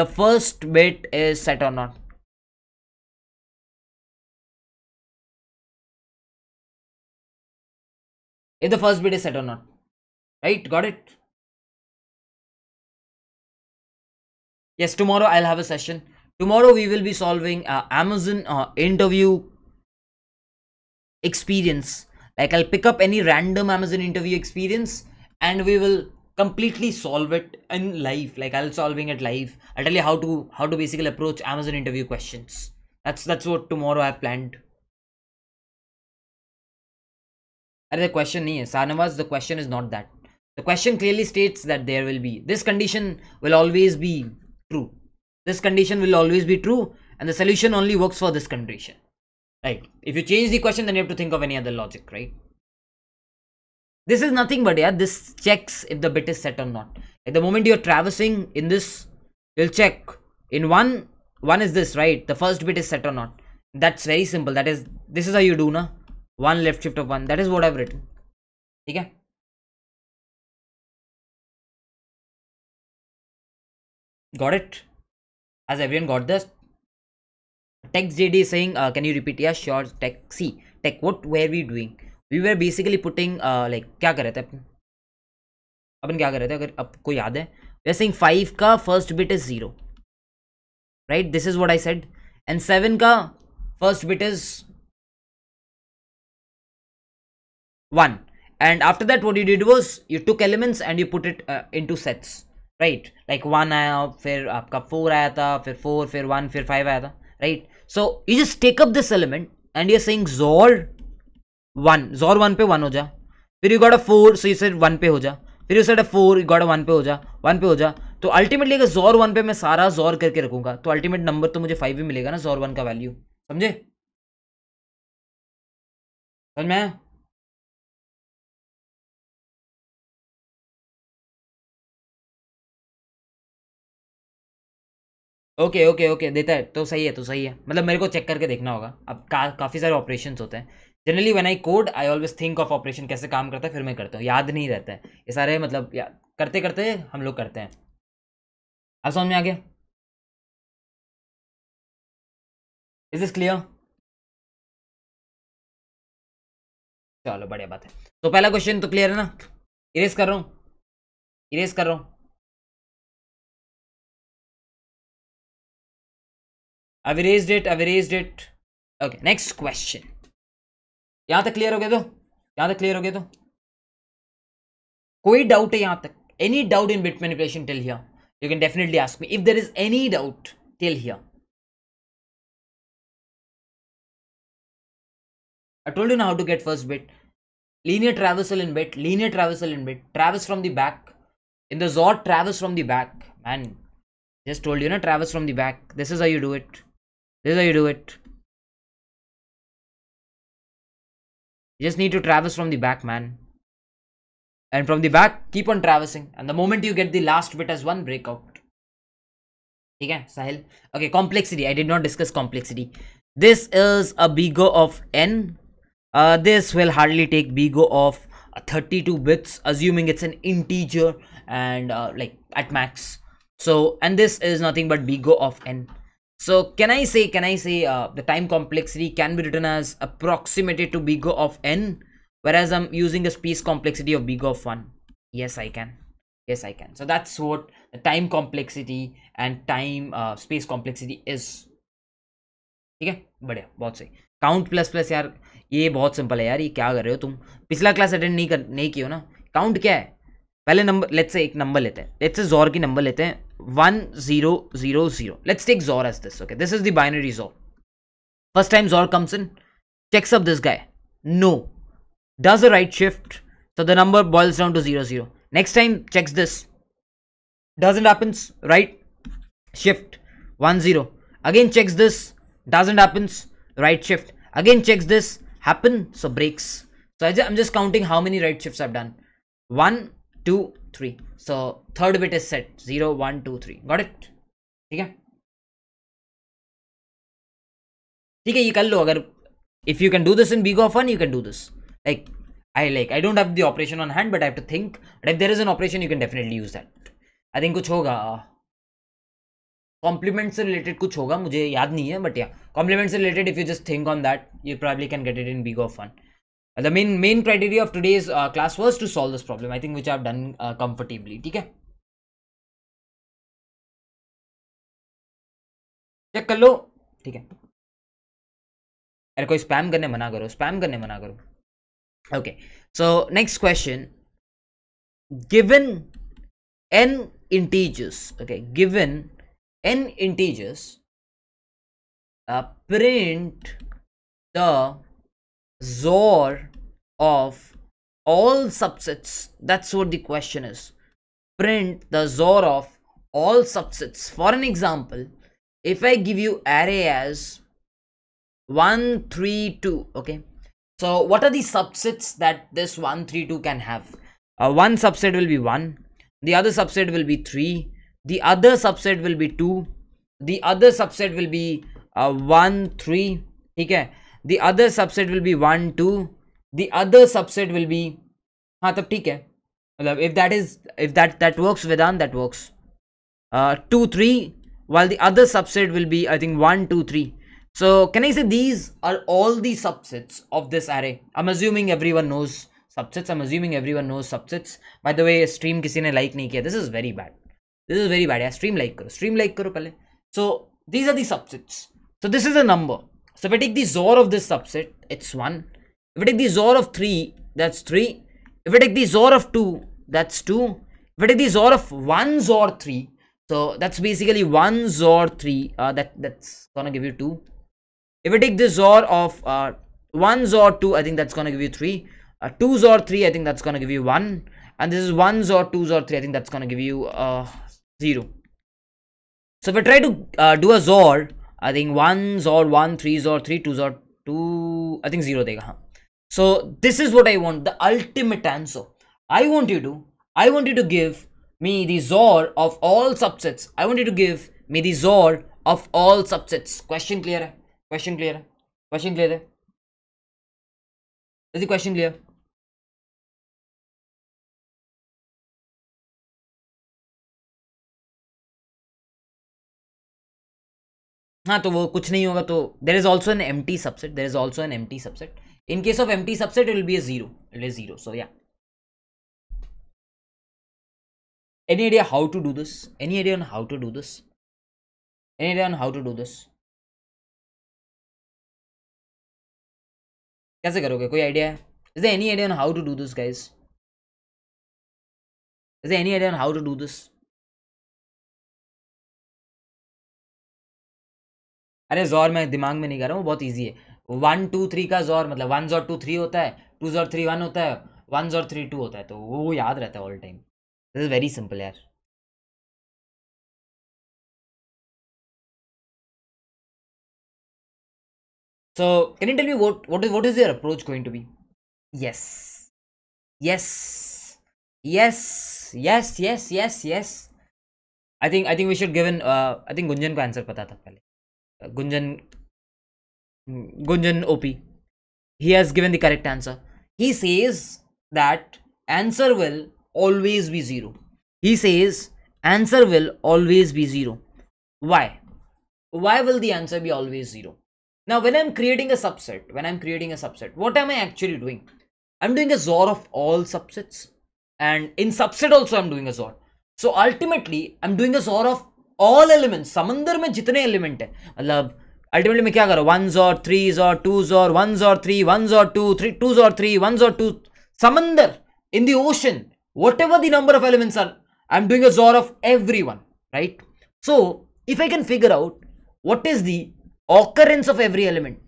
Speaker 1: the first bit is set or not if the first bit is set or not right got it yes tomorrow i'll have a session tomorrow we will be solving uh, amazon uh, interview experience like I'll pick up any random Amazon interview experience and we will completely solve it in live. Like I'll solving it live. I'll tell you how to how to basically approach Amazon interview questions. That's that's what tomorrow I've planned. Another the question is, है the question is not that the question clearly states that there will be this condition will always be true this condition will always be true and the solution only works for this condition Right. If you change the question, then you have to think of any other logic, right? This is nothing but yeah, this checks if the bit is set or not. At the moment you're traversing in this, you'll check in one, one is this, right? The first bit is set or not. That's very simple. That is, this is how you do, na? One left shift of one. That is what I've written. Okay. Got it? Has everyone got this? Tech JD is saying, uh, can you repeat? Yeah, sure. Tech C. Tech what were we doing? We were basically putting uh, like क्या कर रहे थे अपन अपन क्या कर रहे थे अगर आपको याद है we are saying फाइव का first bit is zero right? This is what I said. And seven का first bit is one and after that what you did was you took elements and you put it uh, into sets right like 1 आया फिर आपका 4 आया था फिर 4 फिर 1 फिर 5 आया था right so you just take up this element and you're saying zor 1 zor 1 पे वन हो जा फिर you got a four so you set one पे हो जा फिर you set a four you got a one पे हो जा वन पे हो जा तो अल्टीमेटली अगर जोर वन पे मैं सारा जोर करके रखूंगा तो अल्टीमेट नंबर तो मुझे फाइव ही मिलेगा ना जोर वन का वैल्यू समझे समझ में ओके ओके ओके देता है तो सही है तो सही है मतलब मेरे को चेक करके देखना होगा अब का, काफ़ी सारे ऑपरेशन होते हैं generally one I code I always think of operation कैसे काम करता है फिर मैं करता हूँ याद नहीं रहता है ये सारे मतलब करते करते हम लोग करते हैं
Speaker 2: अब समझ में आ गया इज दिस क्लियर चलो बढ़िया बात है तो पहला क्वेश्चन तो क्लियर है ना इरेज कर रहा हूँ इरेज कर रहा हूँ I've erased it. I've erased it.
Speaker 1: Okay, next question. यहाँ तक clear हो गए तो यहाँ तक clear हो गए तो कोई doubt है यहाँ तक any doubt in bit manipulation till here you can
Speaker 2: definitely ask me if there is any doubt till here
Speaker 1: i told you now how to get first bit linear traversal in bit linear traversal in bit traverse from the back in the zord traverse from the back man just told you know traverse from the back this is how you do it this is how you do it. You just need to traverse from the back, man. And from the back, keep on traversing. And the moment you get the last bit as one, break out. Okay, Sahil. Okay, complexity. I did not discuss complexity. This is a bigo of n. Uh, this will hardly take bigo of uh, 32 bits, assuming it's an integer and uh, like at max. So, and this is nothing but bigo of n. So can I say, can I say uh, the time complexity can be written as approximated to big O of n, whereas I'm using a space complexity of big O of 1. Yes, I can. Yes, I can. So that's what the time complexity and time uh, space complexity is. ठीक है बढ़िया बहुत सही count plus plus यार ये बहुत simple है यार ये क्या कर रहे हो तुम पिछला क्लास अटेंड नहीं कर नहीं किया ना काउंट क्या है पहले नंबर लेट्स से एक नंबर लेते हैं लेट्स से जोर की नंबर लेते हैं 1000. Let's take Zor as this. Okay, this is the binary Zor. First time Zor comes in, checks up this guy. No. Does a right shift. So the number boils down to 0, 0. Next time checks this. Doesn't happen. Right shift 1, 0. Again checks this. Doesn't happen. Right shift. Again checks this. Happen. So breaks. So I am just counting how many right shifts I've done. 1, two three so third bit is set zero one two three got it ठीक है ठीक है ये कर लो अगर if you can do this in big of one you can do this like I like I don't have the operation on hand but I have to think but if there is an operation you can definitely use that I think कुछ होगा complement से related कुछ होगा मुझे याद नहीं है but या कॉम्प्लीमेंट से related if you just think on that you probably can get it in big of one the main main criteria of today's uh, class was to solve this problem i think which i've done uh, comfortably theek hai
Speaker 2: check कर लो ठीक है
Speaker 1: अरे कोई spam करने मना spam. Spam करने मना करो okay so next question given N integers okay given XOR of all subsets. That's what the question is. Print the XOR of all subsets. For an example, if I give you array as 1, 3, 2, okay. So what are the subsets that this 1, 3, 2 can have? Uh, one subset will be 1, the other subset will be 3, the other subset will be 2, the other subset will be uh, 1, 3, okay the other subset will be one two. the other subset will be हाँ तब ठीक है मतलब if that is if that that works Vedanta that works uh, two three while the other subset will be I think one two three so can I say these are all the subsets of this array I'm assuming everyone knows subsets I'm assuming everyone knows subsets by the way stream किसी ने like नहीं किया this is very bad this is very bad yeah stream like करो stream like करो पहले so these are the subsets so this is a number so if I take the ZOR of this subset, it's 1. If I take the ZOR of 3, that's 3. If I take the ZOR of 2, that's 2. If I take the ZOR of 1 ZOR 3, so that's basically 1 ZOR 3, uh, that, that's gonna give you 2. If I take the ZOR of uh, 1 ZOR 2, I think that's gonna give you 3. Uh, 2 ZOR 3, I think that's gonna give you 1. And this is 1 ZOR 2 ZOR 3, I think that's gonna give you uh, 0. So if I try to uh, do a ZOR I think ones और one threes और three two और two I think zero देगा हाँ so this is what I want the ultimate answer I want you do I want you to give me the XOR of all subsets I want you to give me the XOR of all subsets question clear है question clear है question clear है question clear हाँ तो वो कुछ नहीं होगा तो there is also an empty subset there is also an empty subset in case of empty subset it will be a zero it is zero so yeah any idea how to do this any idea on how to
Speaker 2: do this any idea on how to do this कैसे करोगे कोई idea है is any idea on how to do this guys is any idea on how to do this
Speaker 1: अरे XOR मैं दिमाग में नहीं कर रहा हूँ बहुत ईजी है वन टू थ्री का जोर मतलब वन जोर टू थ्री होता है टू जोर थ्री वन होता है वन जोर थ्री टू होता है तो वो याद रहता है all time this is very simple यार so can you tell me what what is what is your approach going to be yes yes yes yes yes yes yes I think I think we should given I think Gunjan को answer पता था पहले Gunjan mm, Gunjan OP. He has given the correct answer. He says that answer will always be 0. He says answer will always be 0. Why? Why will the answer be always 0? Now when I'm creating a subset, when I'm creating a subset, what am I actually doing? I'm doing a ZOR of all subsets and in subset also I'm doing a ZOR. So ultimately I'm doing a ZOR of all element समंदर में जितने element है मतलब ultimately मैं क्या करूँ once और threes और टूज और वंस और थ्री वंस और टू थ्री टूज और थ्री वंस और टू समंदर in the ocean, whatever the number of elements are, I'm doing a ZOR of everyone, right? So, if I can figure out what is the occurrence of every element,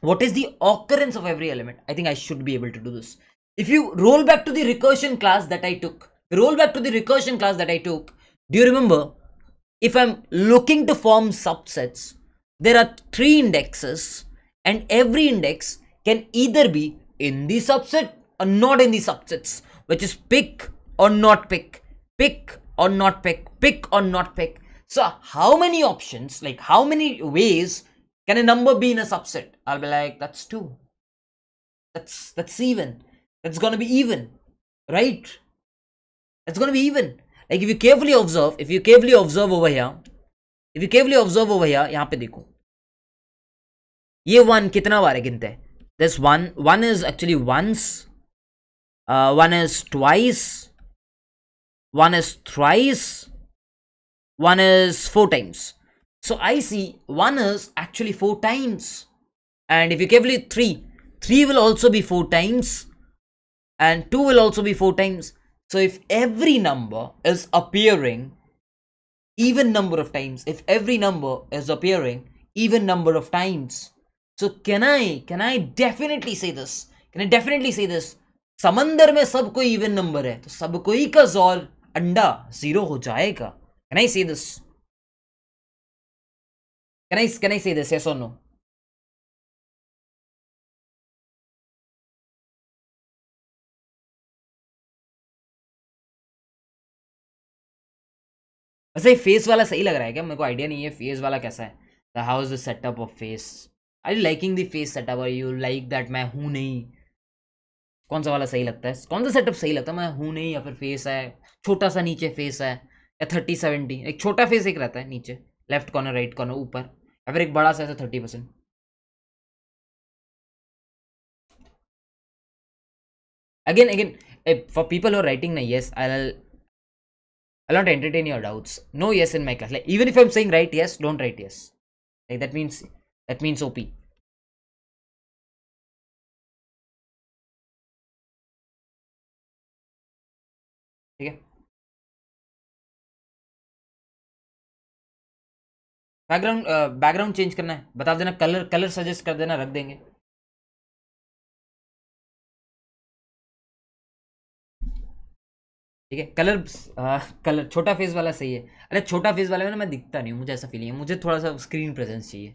Speaker 1: what is the occurrence of every element, I think I should be able to do this. If you roll back to the recursion class that I took, roll back to the recursion class that I took, do you remember if I'm looking to form subsets, there are three indexes and every index can either be in the subset or not in the subsets, which is pick or not pick, pick or not pick, pick or not pick. So how many options, like how many ways can a number be in a subset? I'll be like, that's two. That's, that's even. That's gonna be even, right? It's gonna be even like if you carefully observe if you carefully observe over here if you carefully observe over here यहाँ पे देखो ये one कितना बार है गिनते हैं this one one is actually once uh, one is twice one is thrice one is four times so i see one is actually four times and if you carefully three three will also be four times and two will also be four times so if every number is appearing even number of times, if every number is appearing even number of times, so can I, can I definitely say this? Can I definitely say this? समंदर में सब कोई even number है तो सब कोई का जॉल अंडा जीरो हो जाएगा can I say this can I can I say this yes और नो
Speaker 2: वैसे फेस वाला
Speaker 1: सही लग रहा है क्या मेरे को आइडिया नहीं है फेस वाला कैसा है the how is the setup of face I you liking the face setup और यू लाइक दैट मैं हूँ नहीं कौन सा वाला सही लगता है कौन सा सेटअप सही लगता है मैं हूँ नहीं या फिर फेस है छोटा सा नीचे फेस है या थर्टी सेवेंटी एक छोटा फेस एक रहता है नीचे लेफ्ट कॉर्नर राइट कॉर्नर ऊपर या फिर एक बड़ा सा ऐसा thirty percent
Speaker 2: again again
Speaker 1: for people who writing writing na I I want to entertain your doubts. No yes in my class. Like even if I'm saying right yes, don't write yes. Like that means that means OP.
Speaker 2: Background background change करना है बता देना colour colour suggest कर देना रख देंगे
Speaker 1: ठीक है कलर कलर छोटा फेस वाला सही है अरे छोटा फेस वाला में ना मैं दिखता नहीं हूँ मुझे ऐसा फीलिंग है मुझे थोड़ा सा स्क्रीन प्रेजेंस चाहिए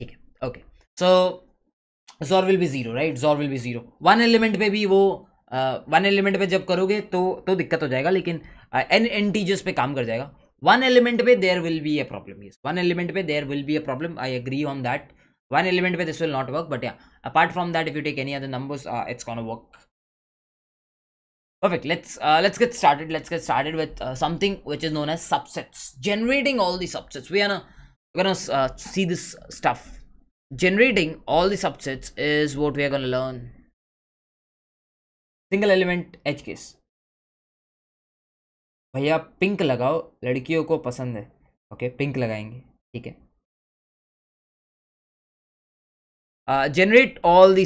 Speaker 1: ठीक है okay so XOR will be zero right XOR will be zero one element पे भी वो वन uh, एलिमेंट पे जब करोगे तो तो दिक्कत हो जाएगा लेकिन एन एंटीजर्स पे काम कर जाएगा वन एलिमेंट पे there will be a problem yes one element पे there will be a problem I agree on that one element पे this will not work but yeah apart from that if you take any other numbers it's gonna work perfect let's uh, let's get started let's get started with uh, something which is known as subsets generating all the subsets we are gonna we're gonna uh, see this stuff generating all the subsets is what we are gonna learn Single element edge case. pink lagao लगाओ
Speaker 2: लड़कियों को पसंद है okay pink लगाएंगे ठीक है
Speaker 1: generate all the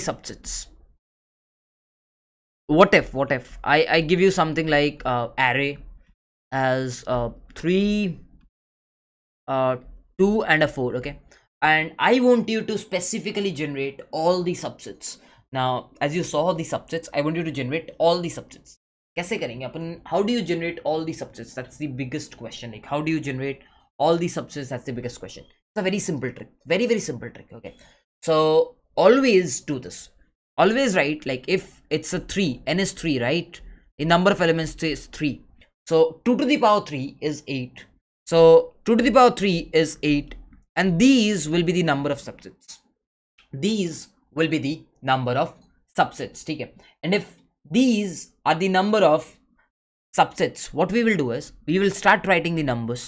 Speaker 1: what if what if i i give you something like uh array as uh three uh two and a four okay and i want you to specifically generate all the subsets now as you saw the subsets i want you to generate all the subsets how do you generate all the subsets that's the biggest question like how do you generate all the subsets that's the biggest question it's a very simple trick very very simple trick okay so always do this always write like if it's a 3 n is 3 right the number of elements is 3 so 2 to the power 3 is 8 so 2 to the power 3 is 8 and these will be the number of subsets these will be the number of subsets okay and if these are the number of subsets what we will do is we will start writing the numbers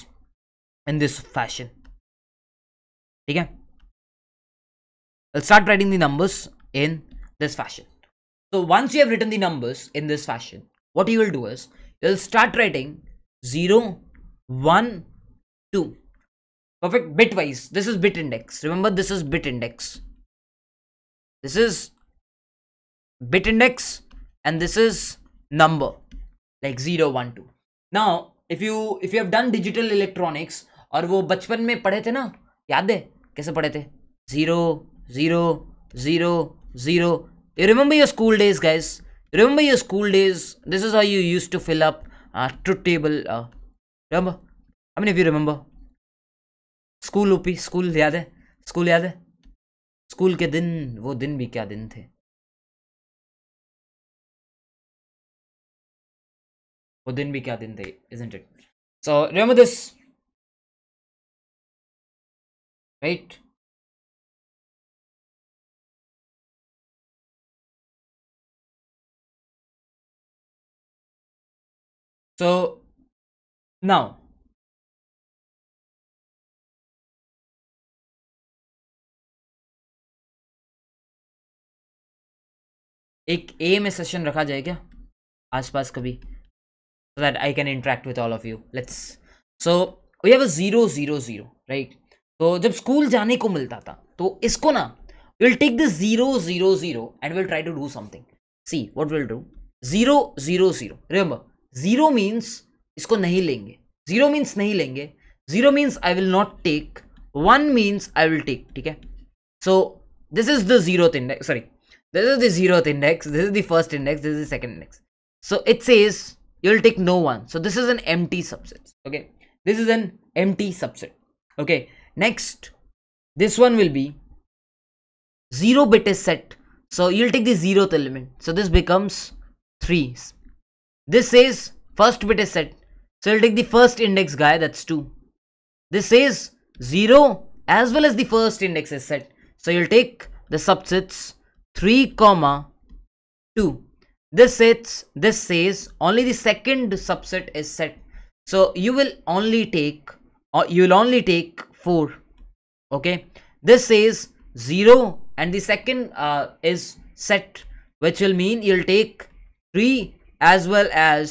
Speaker 1: in this fashion okay i'll start writing the numbers in this fashion. So once you have written the numbers in this fashion, what you will do is you'll start writing 0, 1, 2. Perfect bitwise. This is bit index. Remember, this is bit index. This is bit index and this is number like 0, 1, 2. Now, if you if you have done digital electronics or वो बचपन में पढ़े थे ना याद है कैसे You remember your school days, guys? Remember your school days? This is how you used to fill up uh, truth table. Uh, remember? How many of you remember? school OP school yaad hai school yaad hai
Speaker 2: school ke din wo din bhi kya din the वो दिन भी क्या दिन थे isn't it so remember this right so तो, now एक ए में session रखा जाए क्या
Speaker 1: आसपास कभी so that I can interact with all of you. Let's. So we have a zero zero zero, right? तो जब स्कूल जाने को मिलता था तो इसको ना will take this zero zero zero and will try to do something see what will do zero zero zero remember Zero means, इसको नहीं लेंगे Zero means नहीं लेंगे zero means I will not take one means I will take ठीक है so this is the zeroth index this is the zeroth index this is the first index this is the second index so it says you'll take no one so this is an empty subset okay this is an empty subset okay next this one will be zero bit is set so you'll take the zeroth element so this becomes three. This says first bit is set. So you will take the first index guy, that's 2. This says 0 as well as the first index is set. So you'll take the subsets 3 comma 2. This says, this says only the second subset is set. So you will only take, or you will only take 4. Okay. This says 0 and the second uh, is set which will mean you'll take 3 as well as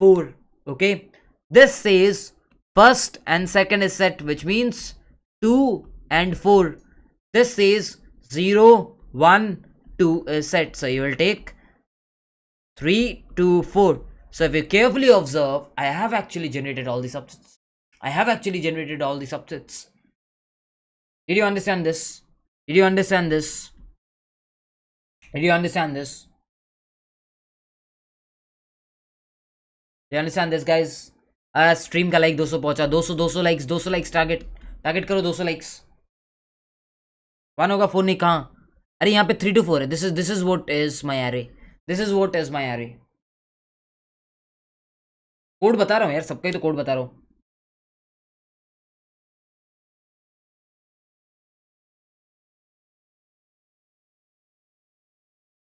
Speaker 1: 4 okay this says first and second is set which means 2 and 4 this says 0 1 2 is set so you will take 3 2 4 so if you carefully observe i have actually generated all the subsets i have actually generated all the subsets did you understand this did you understand this did you understand this you understand this guys stream का like 200 पहुंचा 200 200 likes 200 likes target target करो 200 likes one होगा phone नहीं कहाँ अरे यहाँ पे three two four है this is this is what is my R this is what is my R code बता रहा हूँ यार सबका ही तो कोड बता रहा हूँ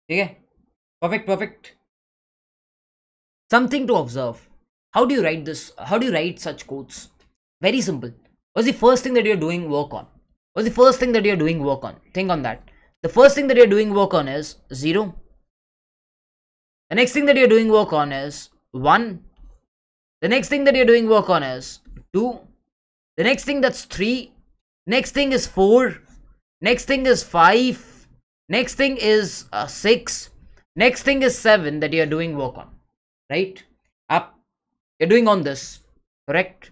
Speaker 2: ठीक है perfect perfect
Speaker 1: Something to observe. How do you write this? How do you write such quotes? Very simple. What's the first thing that you're doing work on? What's the first thing that you're doing work on? Think on that. The first thing that you're doing work on is 0. The next thing that you're doing work on is 1. The next thing that you're doing work on is 2. The next thing that's 3. Next thing is 4. Next thing is 5. Next thing is uh, 6. Next thing is 7 that you're doing work on right up you're doing on this correct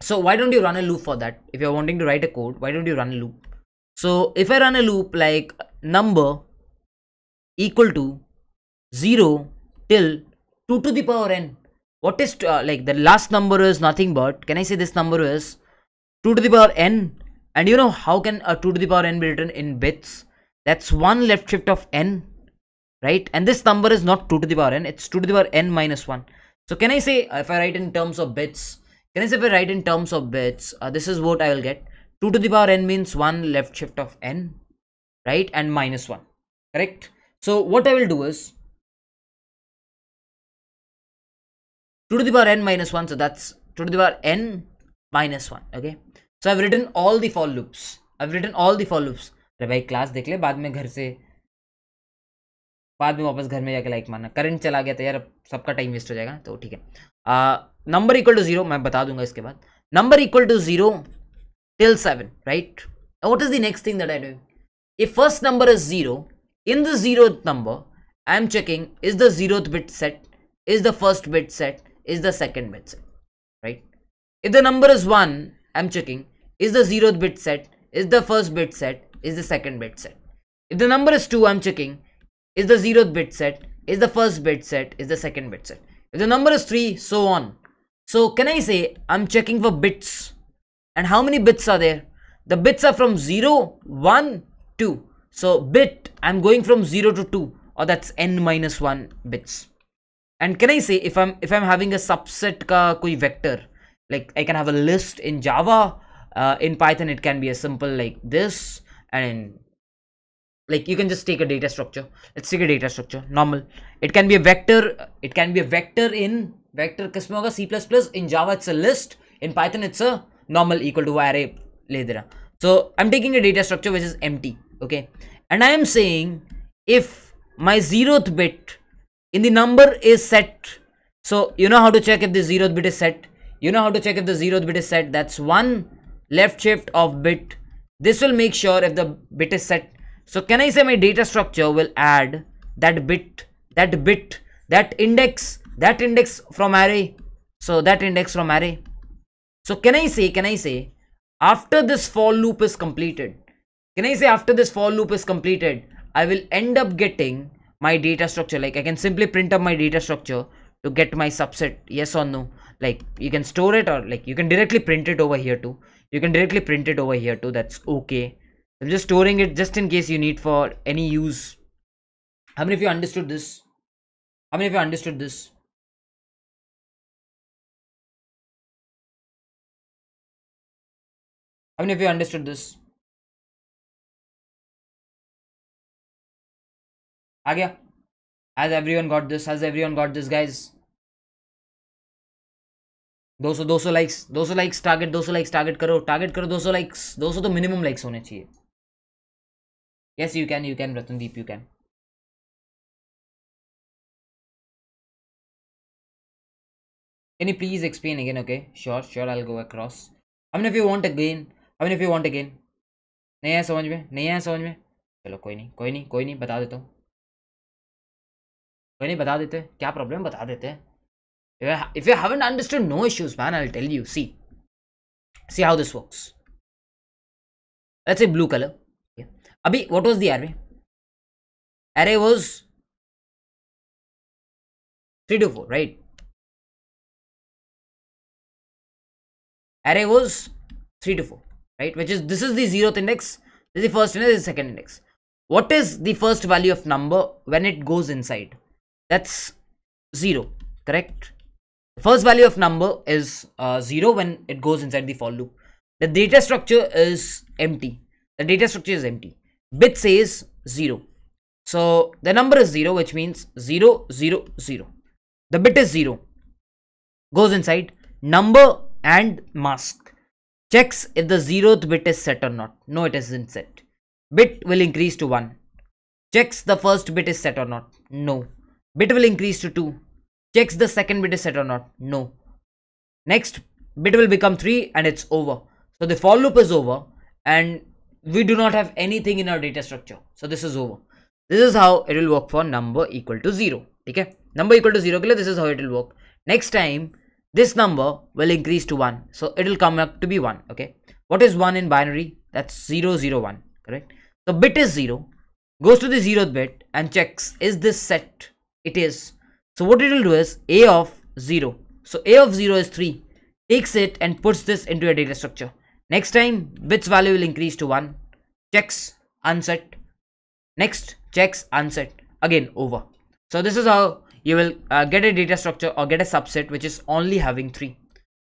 Speaker 1: so why don't you run a loop for that if you're wanting to write a code why don't you run a loop so if i run a loop like number equal to 0 till 2 to the power n what is uh, like the last number is nothing but can i say this number is 2 to the power n and you know how can a 2 to the power n be written in bits that's one left shift of n right? And this number is not 2 to the power n, it's 2 to the power n minus 1. So can I say, uh, if I write in terms of bits, can I say if I write in terms of bits, uh, this is what I will get. 2 to the power n means 1 left shift of n, right? And minus 1, correct? So what I will do is, 2 to the power n minus 1, so that's 2 to the power n minus 1, okay? So I've written all the for loops. I've written all the for loops. अरे बाद में वापस घर में जाकर like मारना current चला गया तो यार सबका टाइम वेस्ट हो जाएगा तो ठीक है नंबर इक्वल टू जीरो मैं बता दूंगा इसके बाद number equal to zero till seven right what is the next thing that I do if first number is zero in the zero number I am checking is the zero bit set is the first bit set is the second bit set right if the number is one I am checking is the zero bit set is the first bit set is the second bit set if the number is two I am checking Is the zeroth bit set? Is the first bit set? Is the second bit set? If the number is 3, so on. So can I say I'm checking for bits? And how many bits are there? The bits are from 0, 1, 2. So bit, I'm going from 0 to 2 or that's n minus 1 bits. And can I say if I'm if I'm having a subset ka koi vector, like I can have a list in Java, uh, in Python it can be as simple like this and in like you can just take a data structure let's take a data structure normal it can be a vector uh, it can be a vector in vector kismoga c++ in java it's a list in python it's a normal equal to array ledera so i'm taking a data structure which is empty okay and i am saying if my zeroth bit in the number is set so you know how to check if the zeroth bit is set you know how to check if the zeroth bit is set that's one left shift of bit this will make sure if the bit is set so can I say my data structure will add that bit, that bit, that index, that index from array. So that index from array. So can I say, can I say, after this for loop is completed, can I say after this for loop is completed, I will end up getting my data structure. Like I can simply print up my data structure to get my subset, yes or no. Like you can store it or like you can directly print it over here too. You can directly print it over here too. That's okay I'm just storing it just in case you need for any use. How many of you understood this?
Speaker 2: How many of you understood this? How many of you understood this? Agya? Has everyone
Speaker 1: got this? Has everyone got this, guys? 200 200 likes 200 likes target 200 likes target करो target करो 200 likes 200 तो minimum likes होने चाहिए yes you can you can ratandeep you can
Speaker 2: can you please explain again okay sure
Speaker 1: sure i'll go across i mean if you want again i mean if you want again नहीं आया समझ में नहीं आया समझ में चलो कोई नहीं कोई नहीं कोई नहीं बता देता हूँ कोई नहीं बता देते क्या प्रॉब्लम बता देते हैं if you haven't understand no issues man I tell you see see how this works let's a blue colour
Speaker 2: Abhi, what was the array? Array was 3 to 4, right?
Speaker 1: Array was 3 to 4, right? Which is, this is the zeroth index, this is the first index, this the second index. What is the first value of number when it goes inside? That's 0, correct? first value of number is uh, 0 when it goes inside the for loop. The data structure is empty. The data structure is empty bit says 0. So the number is 0 which means 0, 0, 0. The bit is 0. Goes inside number and mask. Checks if the 0th bit is set or not. No it isn't set. Bit will increase to 1. Checks the first bit is set or not. No. Bit will increase to 2. Checks the second bit is set or not. No. Next bit will become 3 and it's over. So the for loop is over and we do not have anything in our data structure so this is over this is how it will work for number equal to 0 okay number equal to 0 this is how it will work next time this number will increase to 1 so it will come up to be 1 okay what is 1 in binary that's 0 0 1 correct The bit is 0 goes to the 0th bit and checks is this set it is so what it will do is a of 0 so a of 0 is 3 takes it and puts this into a data structure Next time, bits value will increase to 1. Checks, unset. Next, checks, unset. Again, over. So this is how you will uh, get a data structure or get a subset which is only having 3.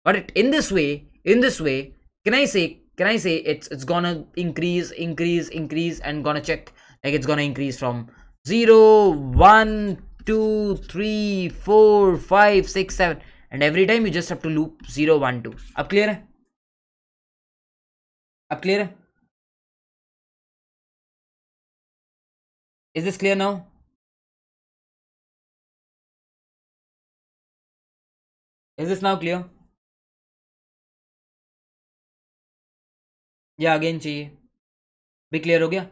Speaker 1: But it, in this way, in this way, can I say, can I say it's, it's gonna increase, increase, increase and gonna check. Like it's gonna increase from 0, 1, 2, 3, 4, 5, 6, 7. And every time you just have to loop 0, 1, 2. Up clear? अब clear है
Speaker 2: is this clear now is this now clear या again चाहिए भी clear हो गया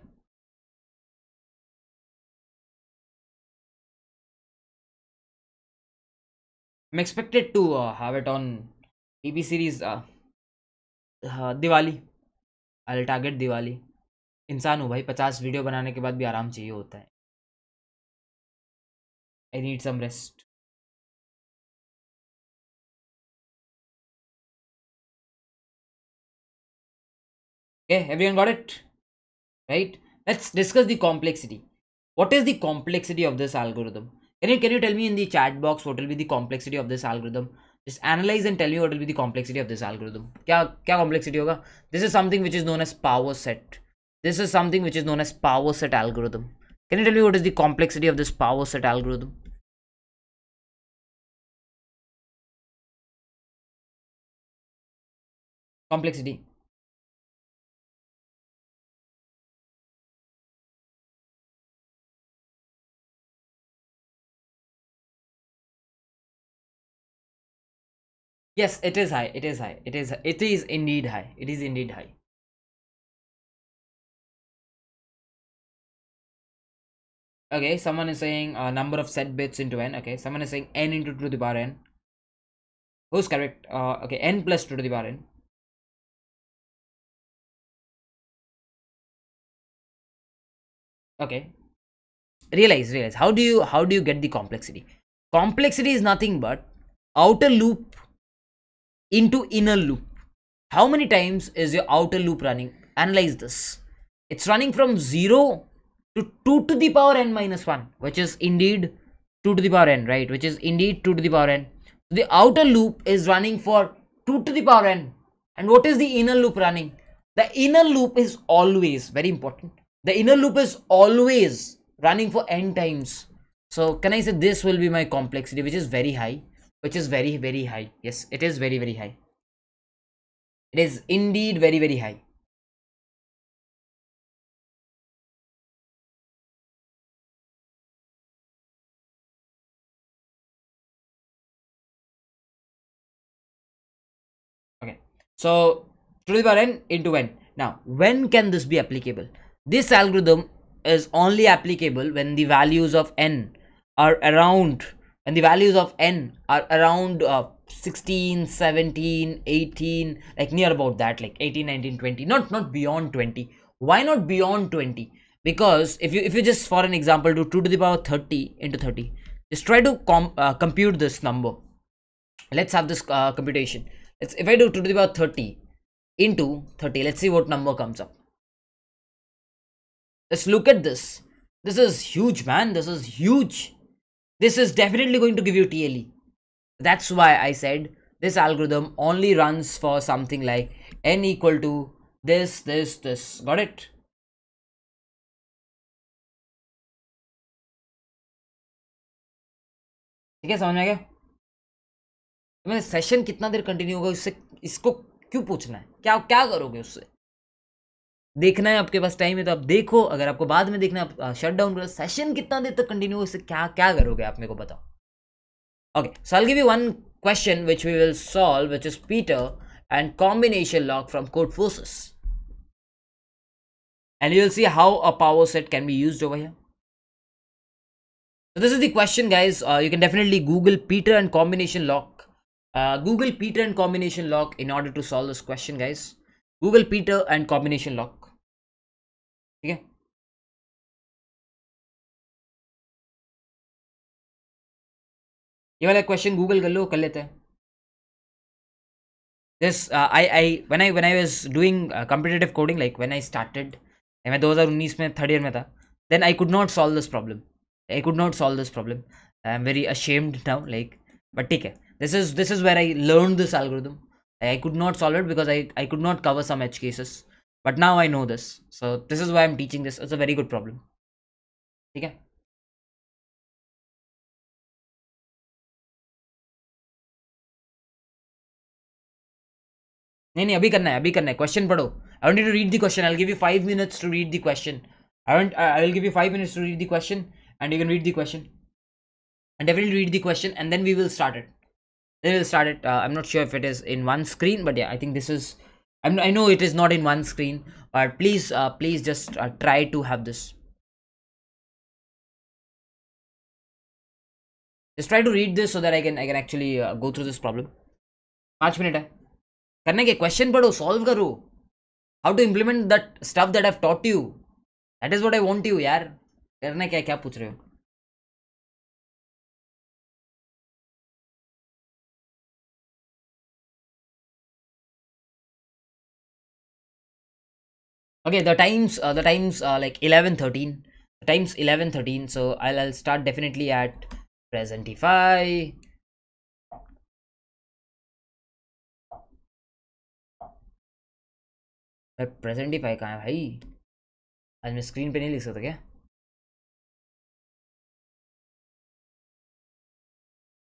Speaker 2: I'm expected to have have on on
Speaker 1: series Diwali I will Diwali इंसान हूँ भाई पचास वीडियो बनाने के बाद भी आराम चाहिए होता है
Speaker 2: I need some rest everyone got it
Speaker 1: right let's discuss the complexity what is the complexity of this algorithm can you can you tell me in the chat box what will be the complexity of this algorithm just analyze and tell you what will be the complexity of this algorithm kya kya complexity hoga this is something which is known as power set this is something which is known as power set algorithm can you tell me what is the complexity of this power set algorithm
Speaker 2: complexity Yes, it is high. It is high. It is. It is indeed high. It is indeed high.
Speaker 1: Okay, someone is saying uh, number of set bits into n. Okay, someone is saying n into 2 to the power n. Who's correct? Uh, okay, n
Speaker 2: plus 2 to the power n.
Speaker 1: Okay. Realize, realize. How do you how do you get the complexity? Complexity is nothing but outer loop into inner loop. How many times is your outer loop running? Analyze this. It's running from 0 to 2 to the power n minus 1, which is indeed 2 to the power n, right? Which is indeed 2 to the power n. The outer loop is running for 2 to the power n. And what is the inner loop running? The inner loop is always, very important, the inner loop is always running for n times. So can I say this will be my complexity, which is very high which is very very high yes it is very very high it is indeed very very high okay so to the n into n now when can this be applicable this algorithm is only applicable when the values of n are around and the values of n are around uh, 16 17 18 like near about that like 18 19 20 not not beyond 20 why not beyond 20 because if you if you just for an example do 2 to the power 30 into 30 just try to comp, uh, compute this number let's have this uh, computation let's if i do 2 to the power 30 into 30 let's see what number comes up let's look at this this is huge man this is huge This is definitely going to give you TLE. That's why I said this algorithm only runs for something like n equal to this, this, this. Got it? ठीक है समझ में आ गया मैं session कितना देर continue होगा उससे इसको क्यों पूछना है क्या क्या करोगे उससे देखना है आपके पास टाइम है तो आप देखो अगर आपको बाद में देखना है शट डाउन करो सेशन कितना देर तक कंटिन्यू हो क्या क्या करोगे आप मेरे को बताओ okay solve give you one question which we will solve which is Peter and combination lock from Codeforces and you will see how a power set can be use over here this is the question guys you can definitely Google Peter and combination lock Google Peter and combination lock in order to solve this question guys Google Peter and combination lock ठीक है ये वाला question Google कर लो कर लेते हैं this I I one I one I was doing competitive coding like when I started मैं 2019 में थर्ड ईयर में था then I could not solve this problem I could not solve this problem I am very ashamed now like but ठीक है this is this is where I learn this algorithm I could not solve it because I I could not cover some H cases but now i know this so this is why i'm teaching this it's a very good problem okay नहीं नहीं अभी करना है अभी करना है क्वेश्चन पढ़ो I want to read the question I give you five minutes to read the question I want I will give you five minutes to read the question and you can read the question and definitely read the question and then we will start it then we'll start it uh, i'm not sure if it is in one screen but yeah i think this is I, mean, I know it is not in one screen but please uh, please just uh, try to have this just try to read this so that i can i can actually uh, go through this problem 5 minute hai eh? karne ke question padho solve karo how to implement that stuff that i've taught you that is what i want you yar. karna kya kya puch rahe ho okay the times uh, the times uh, like 11 13 the times 11 13 so I'll, I'll start definitely at presentify
Speaker 2: presentify कहाँ है भाई आज मैं screen पे नहीं लिख सकता क्या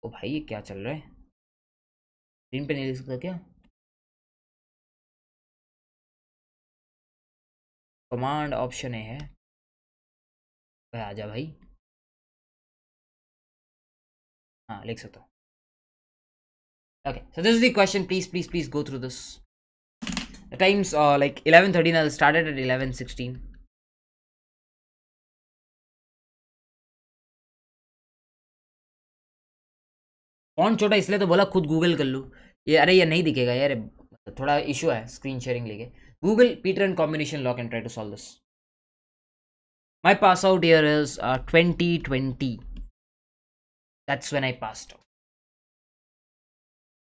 Speaker 2: ओ भाई ये क्या चल रहा है स्क्रीन पे नहीं लिख सकता क्या कमांड ऑप्शन ए है भाई जा भाई
Speaker 1: हाँ लिख सकता हूँ okay so this is the question please please please go through this times like eleven thirteen 11.13 i started at 11.16 font छोटा इसलिए तो बोला खुद गूगल कर लूँ ये अरे ये नहीं दिखेगा यार थोड़ा इशू है स्क्रीन शेयरिंग लेके Google Peter and combination lock and try to solve this. My pass out year uh, 2020. That's when I passed out.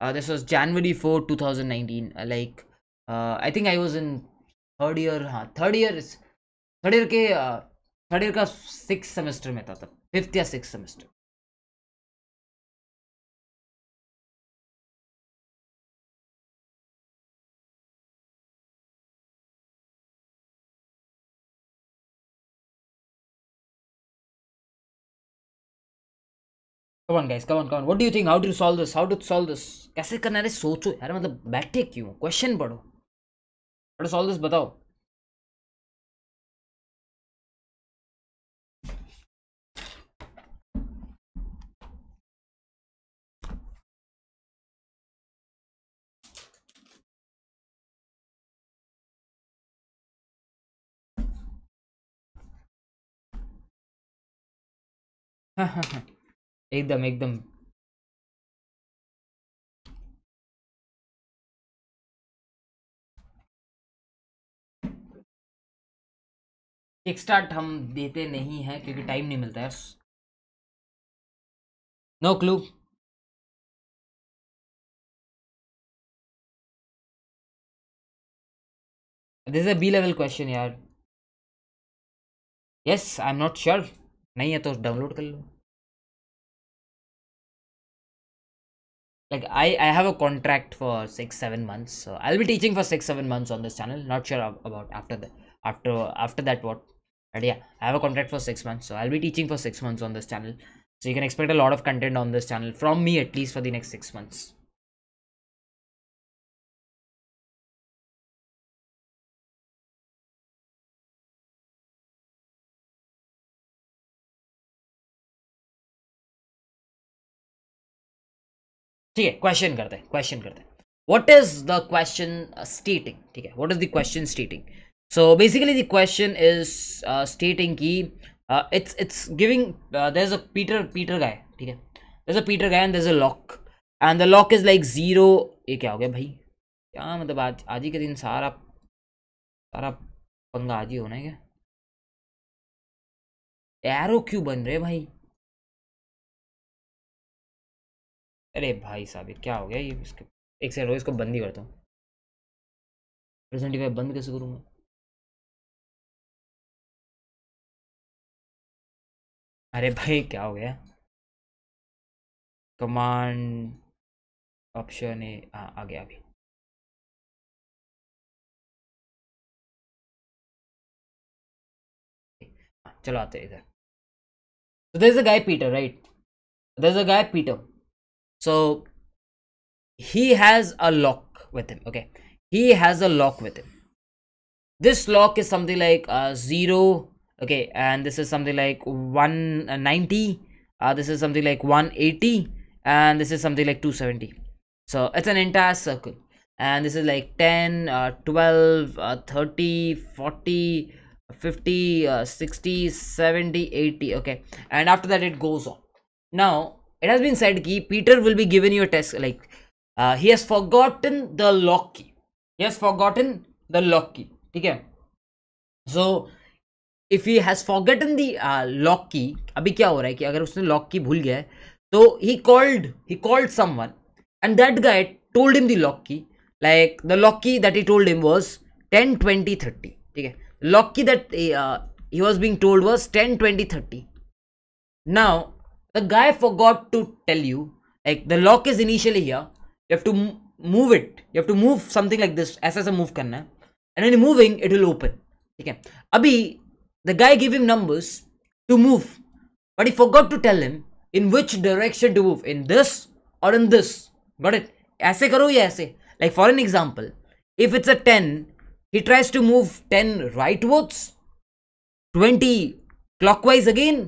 Speaker 1: Uh, this was January 4, 2019. Uh, like, uh, I think I was in third year. Huh, third year is third year के uh, third year का sixth semester में था तब fifth या sixth semester. Come on guys come on come on what do you think how to solve this how to solve this कैसे करना है सोचो यार मतलब बैठे क्यों क्वेश्चन पढ़ो हाउ टू सॉल्व दिस बताओ
Speaker 2: हाँ हाँ हाँ एकदम एकदम एक स्टार्ट हम देते नहीं हैं क्योंकि टाइम नहीं मिलता है no clue this a B level question यार yes I am not sure नहीं है तो डाउनलोड कर लो
Speaker 1: like I, I have a contract for six seven months so i'll be teaching for six seven months on this channel not sure about after that after after that what but yeah i have a contract for six months so i'll be teaching for six months on this channel so you can expect a lot of content on this channel from me at least for the next six months ठीक है question करते हैं question करते हैं what is the question stating ठीक है what is the question stating so basically the question is stating की it's it's giving there is a Peter Peter guy ठीक है there is a Peter guy and there is a lock and the lock is like zero ये क्या हो गया भाई क्या मतलब आज आज ही के दिन सारा सारा पंगा आज ही होना है
Speaker 2: क्या एरो क्यों बन रहे भाई अरे भाई साहब ये क्या हो गया ये इसके एक सेकंड इसको बंद ही करता हूँ प्रेजेंट बंद कैसे करूँ मैं अरे भाई क्या हो गया कमांड ऑप्शन ए हाँ आ गया अभी
Speaker 1: हाँ, चलो आते इधर there is a guy Peter right there is a guy Peter So he has a lock with him. Okay, he has a lock with him. This lock is something like uh, zero. Okay, and this is something like 190. Uh, uh, this is something like 180, and this is something like 270. So it's an entire circle, and this is like 10, uh, 12, uh, 30, 40. 50 uh, 60 70 80 okay and after that it goes on now it has been said ki Peter will be given you a test like uh, he has forgotten the lock key. He has forgotten the lock key. Okay. So if he has forgotten the uh, lock key, अभी क्या हो रहा है कि अगर उसने lock key भूल गया है, तो he called he called someone and that guy told him the lock key. Like the lock key that he told him was 10, 20, 30. okay Lock key that uh, he was being told was 10, 20, 30. Now the guy forgot to tell you like the lock is initially here you have to move it you have to move something like this ऐसा ऐसा move करना and when you're moving it will open ठीक है अभी the guy gave him numbers to move but he forgot to tell him in which direction to move in this or in this got it ऐसे करो या ऐसे like for an example if it's a 10 he tries to move 10 rightwards 20 clockwise again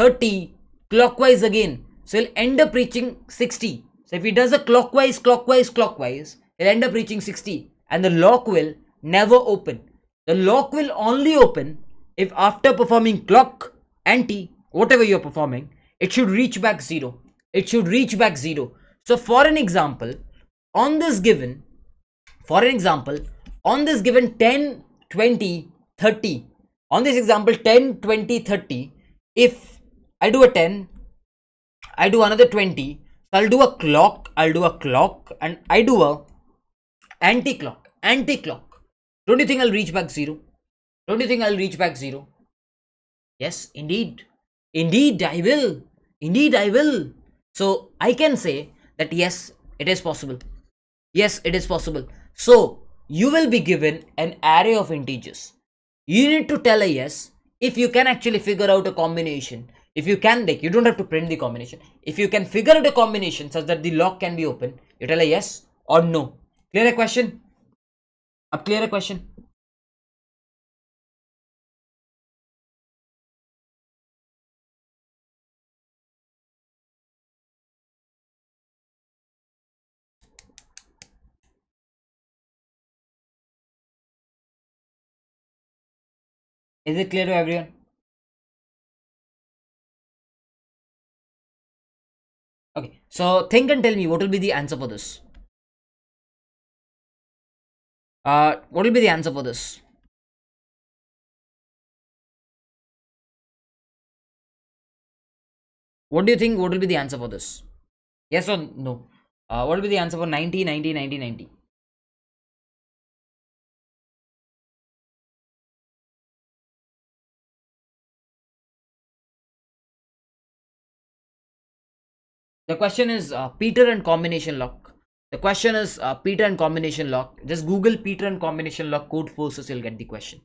Speaker 1: 30 clockwise again. So he'll end up reaching 60. So if he does a clockwise, clockwise, clockwise, he'll end up reaching 60. And the lock will never open. The lock will only open if after performing clock, anti, whatever you're performing, it should reach back 0. It should reach back 0. So for an example, on this given, for an example, on this given 10, 20, 30, on this example 10, 20, 30, if I do a 10, I do another 20. So I'll do a clock, I'll do a clock, and I do a anti-clock, anti-clock. Don't you think I'll reach back zero? Don't you think I'll reach back zero? Yes, indeed. Indeed, I will. Indeed, I will. So I can say that yes, it is possible. Yes, it is possible. So you will be given an array of integers. You need to tell a yes if you can actually figure out a combination if you can like you don't have to print the combination if you can figure out a combination such that the lock can be open you tell a yes or no clear a question a clear a question
Speaker 2: Is it clear to everyone? Okay, so think and tell me what will be the answer for this. Uh, what will be the answer for this? What do you think? What will be the answer for this? Yes or no? Uh, what will be the answer for 90, 90, 90, 90?
Speaker 1: The question is uh, Peter and combination lock. The question is uh, Peter and combination lock. Just Google Peter and combination lock code forces, you'll get the question.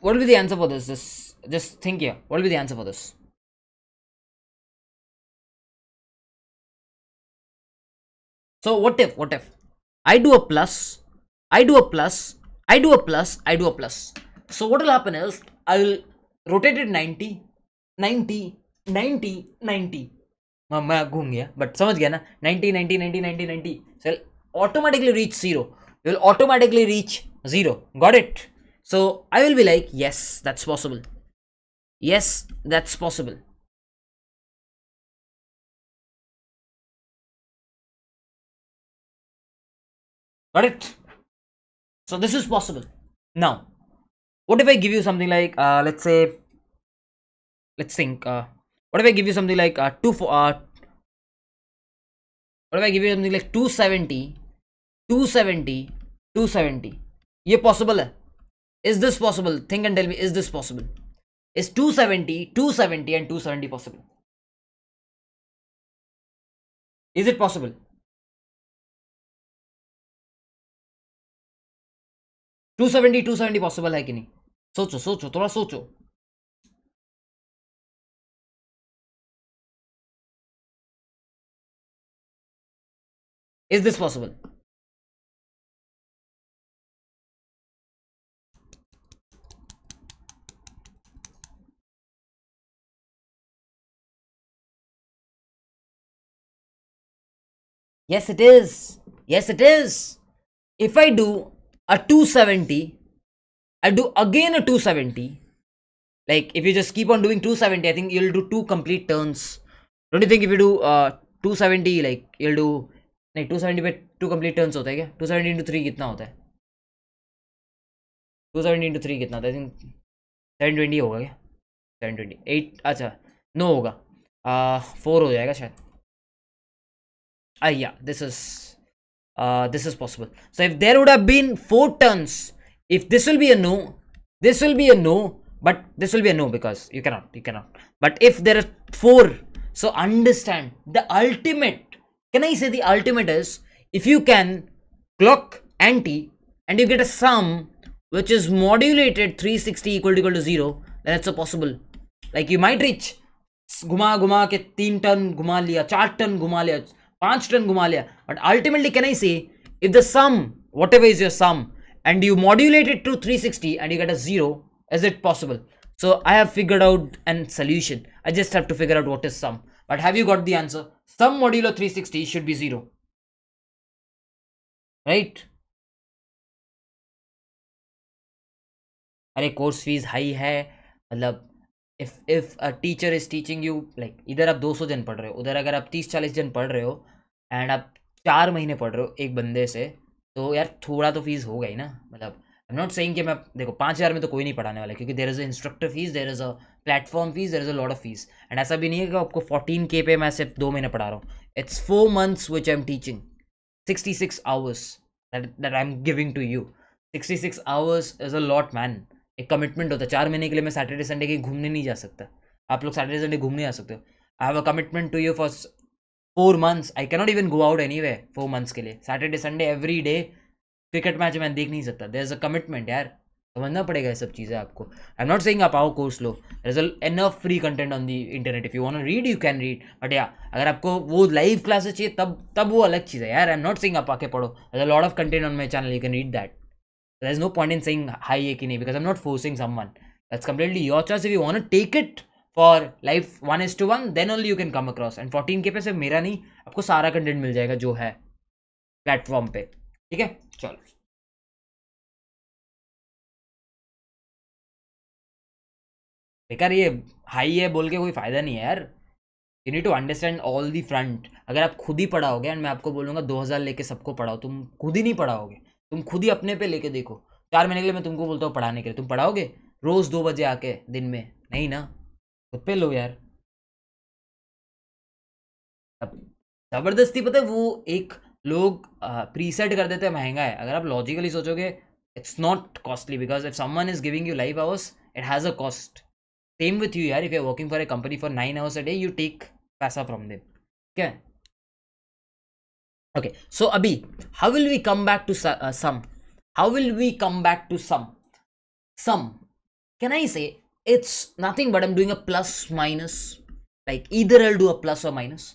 Speaker 2: what will be the answer for this? Just, just think here. What will be the answer for this?
Speaker 1: So what if, what if I do a plus, I do a plus I do a plus, I do a plus. So what will happen is, I will rotate it 90, 90, 90, 90. But घूम गया but समझ गया 90 90 90 90 90 automatically reach 0 you will automatically reach 0 got it so i will be like yes that's possible yes that's
Speaker 2: possible got it so this is possible.
Speaker 1: Now, what if I give you something like, uh, let's say, let's think, uh, what if I give you something like uh, 2 for, uh, what if I give you something like 270, 270, 270. ये possible है is this possible think and tell me is this possible 270, 270 and 270 possible? Is it possible?
Speaker 2: Two seventy two seventy possible है कि नहीं सोचो सोचो थोड़ा सोचो is this possible
Speaker 1: yes it is yes it is if i do a 270 i do again a 270 like if you just keep on doing 270 i think you'll do two complete turns don't you think if you do uh, 270 like you'll do नहीं 270 पे to complete turns होता है क्या 270 seventy into three कितना होता है 270 seventy into three कितना होता है आई थिंक सेवन ट्वेंटी होगा क्या सेवन ट्वेंटी एट अच्छा नो होगा फोर हो जाएगा शायद आइया this is uh, this is possible. So if there would have been four turns, if this will be a no, this will be a no, but this will be a no because you cannot, you cannot. But if there are four, so understand the ultimate, can I say the ultimate is if you can clock anti and you get a sum which is modulated 360 equal to equal to 0, then it's a possible. Like you might reach guma guma ke तीन turn guma liya, चार turn guma liya. पांच turn घुमा लिया but ultimately can I say if the sum whatever is your and you modulate it to 360 and you get a zero is it possible so i have figured out an solution i just have to figure out what is sum but have you got the answer sum modulo 360 should be zero right अरे course fees high है मतलब if if a teacher is teaching you like इधर आप 200 जन पढ़ रहे हो उधर अगर आप 30 40 जन पढ़ रहे हो एंड आप चार महीने पढ़ रहे हो एक बंदे से तो यार थोड़ा तो फीस होगा ही ना मतलब आई एम नॉट सेइंग कि मैं देखो पाँच हज़ार में तो कोई नहीं पढ़ाने वाला क्योंकि there is a instructor fees there is a platform fees there is a lot of fees and ऐसा भी नहीं है कि आपको फोर्टीन के पे मैं सिर्फ दो महीने पढ़ा रहा हूँ it's four months which I am teaching sixty six hours that I am giving to you sixty six hours is a lot man एक कमिटमेंट होता है चार महीने के लिए मैं सैटरडे संडे कहीं घूमने नहीं जा सकता आप लोग सैटरडे संडे घूमने आ सकते हो I have a commitment to you for four months I cannot even go out anyway four months के लिए Saturday Sunday every day cricket match मैं देख नहीं सकता देर इज़ अ कमिटमेंट यार समझना पड़ेगा ये सब चीज़ें आपको आई एम नॉट सेइंग आप आओ कोर्स लो is enough free content on the internet if you want read you can read but या अगर आपको वो लाइव क्लासेस चाहिए तब तब वो अलग चीज़ है यार आई एम नॉट सेइंग आप आके पढ़ो as a lot of content on my channel you can read that there is no point in saying hi nahi because i'm not forcing someone that's completely your choice if you want to take it for life one is to one then only you can come across and 14 के पे सिर्फ मेरा नहीं आपको सारा content मिल जाएगा जो है प्लेटफॉर्म पे ठीक है चलो बेकार ये हाई है बोल के कोई फ़ायदा नहीं है यार you need to understand all the front अगर आप खुद ही पढ़ाओगे एंड मैं आपको बोलूँगा 2000 लेके सबको पढ़ाओ तुम खुद ही नहीं पढ़ाओगे तुम खुद ही अपने पे लेके देखो चार महीने के लिए मैं तुमको बोलता हूँ पढ़ाने के लिए तुम पढ़ाओगे रोज़ दो बजे आके दिन में नहीं ना खुद तो पे लो यार ज़बरदस्ती पता है वो एक लोग प्रीसेट कर देते हैं महंगा है अगर आप लॉजिकली सोचोगे it's not costly because if someone is giving you life hours it has a cost same with you यार if you are working for a company for nine hours a day you take पैसा from them ठीक है okay so abhi how will we come back to uh, sum how will we come back to sum sum can i say it's nothing but i'm doing a plus minus like either i'll do a plus or minus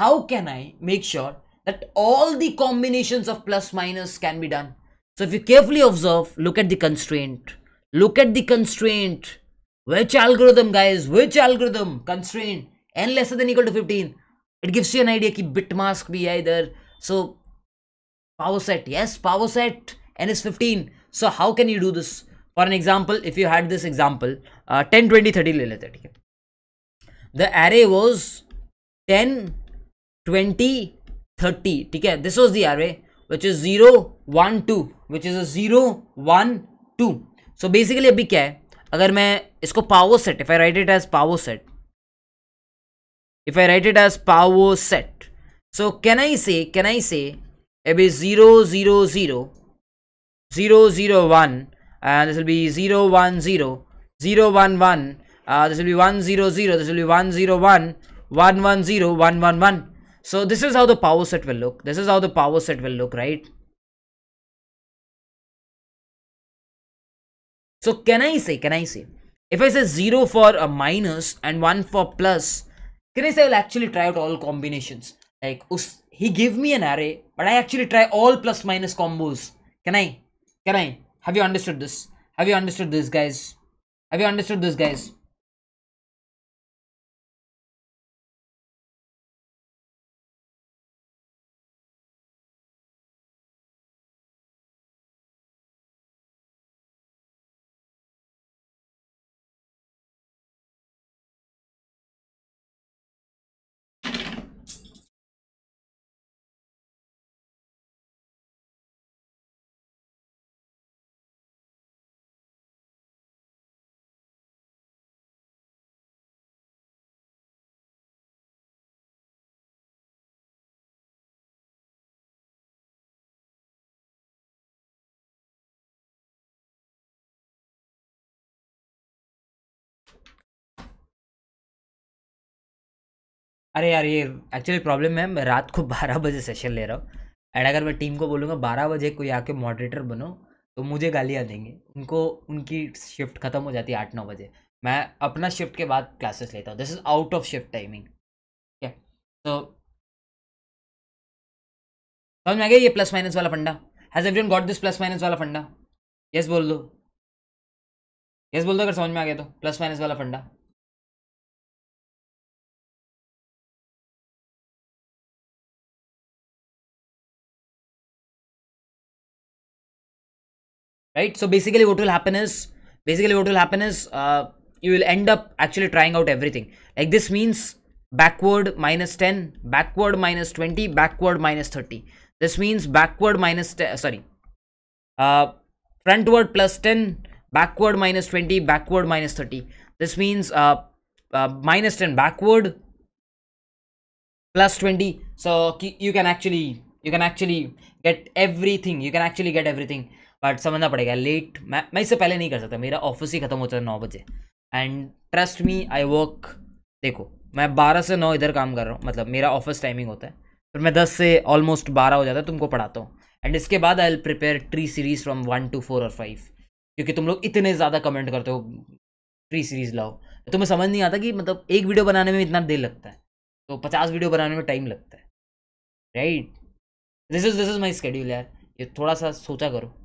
Speaker 1: how can i make sure that all the combinations of plus minus can be done so if you carefully observe look at the constraint look at the constraint which algorithm guys which algorithm constraint n lesser than equal to 15 it gives you an idea ki bit bhi be either. So power set, yes, power set, n is 15 So how can you do this? For an example, if you had this example, uh, 10, 20, 30 le lete ठीक है The array was 10, 20, 30. ठीक है This was the array which is 0, 1, 2, which is a 0, 1, 2. So basically अभी क्या है अगर मैं इसको power set if i write it as power set if i write it as power set So can I say, can I say, maybe 0, 0, 0, 0, 0, 1, and this will be 0, 1, 0, 0, 1, 1, uh, this will be 1, 0, 0, this will be 1, 0, 1, 1, 1, 0, 1, 1, 1. So this is how the power set will look. This is how the power set will look, right? So can I say, can I say, if I say 0 for a minus and 1 for plus, can I say I'll actually try out all combinations like us, he gave me an array but i actually try all plus minus combos can i can i have you understood this have you understood this guys have you understood this guys अरे यार ये actually problem है मैं रात को बारह बजे session ले रहा हूँ एंड अगर मैं टीम को बोलूँगा बारह बजे कोई आके मॉडरेटर बनो तो मुझे गालियाँ देंगे उनको उनकी शिफ्ट खत्म हो जाती है आठ नौ बजे मैं अपना शिफ्ट के बाद क्लासेस लेता हूँ this is out of shift timing ठीक है तो समझ में आ गया ये प्लस माइनस वाला फंडा has everyone got this plus minus वाला फंडा यस बोल दो यस बोल दो अगर समझ में आ गया तो प्लस माइनस वाला फंडा right so basically what will happen is basically what will happen is uh, you will end up actually trying out everything like this means backward minus 10 backward minus 20 backward minus 30 this means backward minus sorry uh, frontward plus 10 backward minus 20 backward minus 30 this means uh, uh, minus 10 backward plus 20 so you can actually you can actually get everything you can actually get everything but समझना पड़ेगा late मैं मैं इससे पहले नहीं कर सकता मेरा ऑफिस ही खत्म होता है नौ बजे and trust me I work देखो मैं बारह से नौ इधर काम कर रहा हूँ मतलब मेरा ऑफिस टाइमिंग होता है फिर मैं दस से ऑलमोस्ट बारह हो जाता है तुमको पढ़ाता हूँ एंड इसके बाद I prepare tree series from one two four और फाइव क्योंकि तुम लोग इतने ज़्यादा कमेंट करते हो ट्री सीरीज़ लाओ तो तुम्हें समझ नहीं आता कि मतलब एक वीडियो बनाने में इतना देर लगता है तो पचास वीडियो बनाने में टाइम लगता है right this is this is my schedule यार ये थोड़ा सा सोचा करो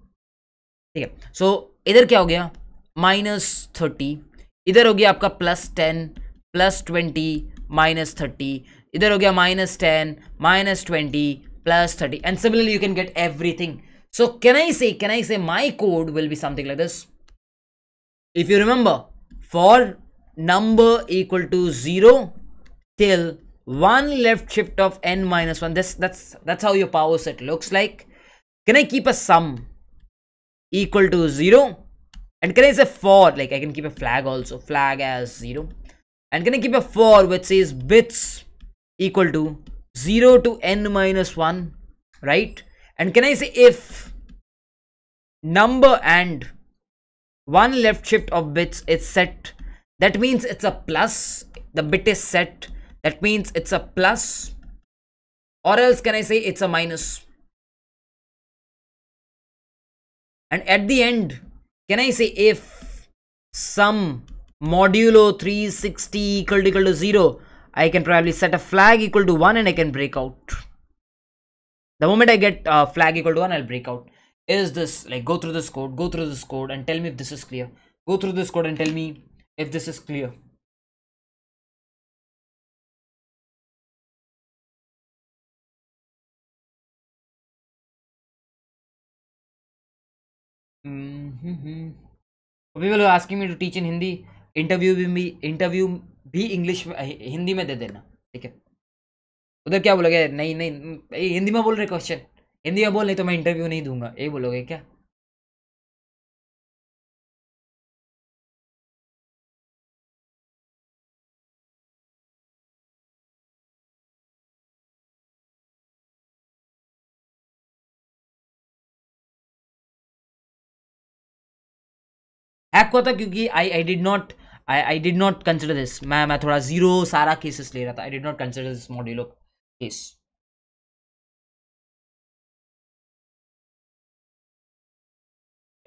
Speaker 1: So, है सो इधर क्या हो गया माइनस थर्टी इधर हो गया आपका plus ten 30 and similarly you can get everything so can i say can i say my code will be something like this if you remember for number equal to 0 till one left shift of n minus 1 this that's that's how your power set looks like can i keep a sum equal to 0 and can I say 4 like I can keep a flag also flag as 0 and can I keep a 4 which says bits equal to 0 to n minus 1 right and can I say if number and one left shift of bits is set that means it's a plus the bit is set that means it's a plus or else can I say it's a minus and at the end can i say if sum modulo 360 equal to equal to 0 i can probably set a flag equal to 1 and i can break out the moment i get a flag equal to 1 i'll break out is this like go through this code go through this code and tell me if this is clear go through this code and tell me if this is clear
Speaker 2: people hmm,
Speaker 1: hmm, hmm. Asking to me to teach in Hindi interview भी interview भी English Hindi में दे देना ठीक है उधर क्या बोलोगे नहीं नहीं हिंदी में बोल रहे क्वेश्चन हिंदी में बोल नहीं तो मैं इंटरव्यू नहीं दूंगा ये बोलोगे क्या एक कथा क्योंकि I I did not I I did not consider this मैं मैं थोड़ा जीरो सारा केसेस ले रहा था I did not consider this modulo case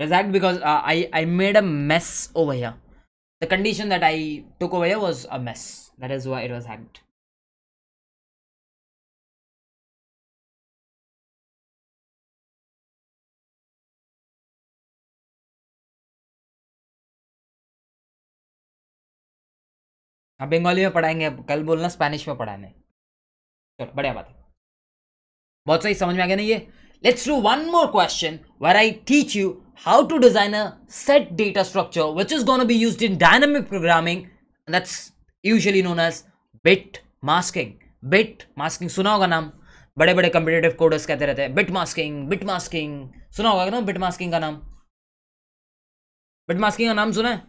Speaker 2: exact because I I made a mess of the condition that I took oh was a mess that is why it was hacked हाँ बंगाली में
Speaker 1: पढ़ाएंगे कल बोलना Spanish में पढ़ाने चलो बढ़िया बात है बहुत सही समझ में आ गया ना ये let's do one more question where I teach you how to design a set data structure which is gonna be use in dynamic programming that's usually known as bit masking bit masking सुना होगा नाम बड़े बड़े competitive coders कहते रहते हैं bit masking bit masking सुना होगा ना बिट मास्किंग का नाम
Speaker 2: बिट मास्किंग का नाम सुना है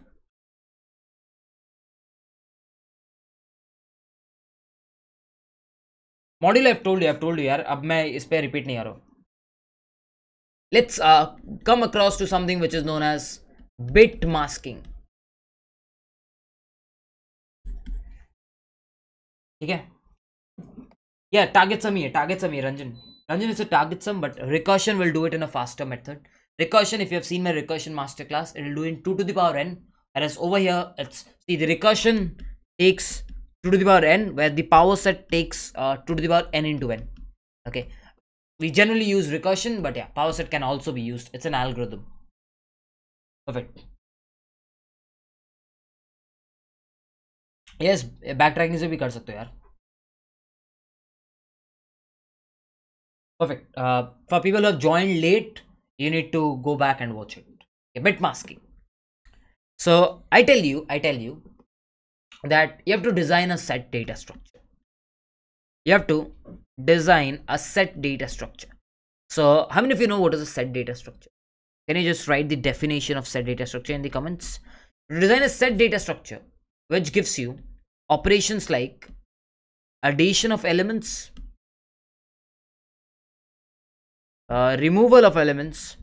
Speaker 2: module I've told you. I've told you, इस पर रिपीट नहीं आ repeating हूँ Let's uh, come across to something which is known as bit masking.
Speaker 1: है yeah target sum here target sum here ranjan ranjan is a target sum but recursion will do it in a faster method recursion if you have seen my recursion master class, it will do in 2 to the power n whereas over here it's see the recursion takes 2 to the power n where the power set takes uh, 2 to the power n into n okay we generally use recursion but yeah power set can also be used it's an algorithm
Speaker 2: perfect yes backtracking is a कर सकते
Speaker 1: perfect uh, for people who have joined late you need to go back and watch it okay, bit masking so i tell you i tell you that you have to design a set data structure. You have to design a set data structure. So how many of you know what is a set data structure? Can you just write the definition of set data structure in the comments? Design a set data structure which gives you operations like addition of elements,
Speaker 2: uh, removal of elements,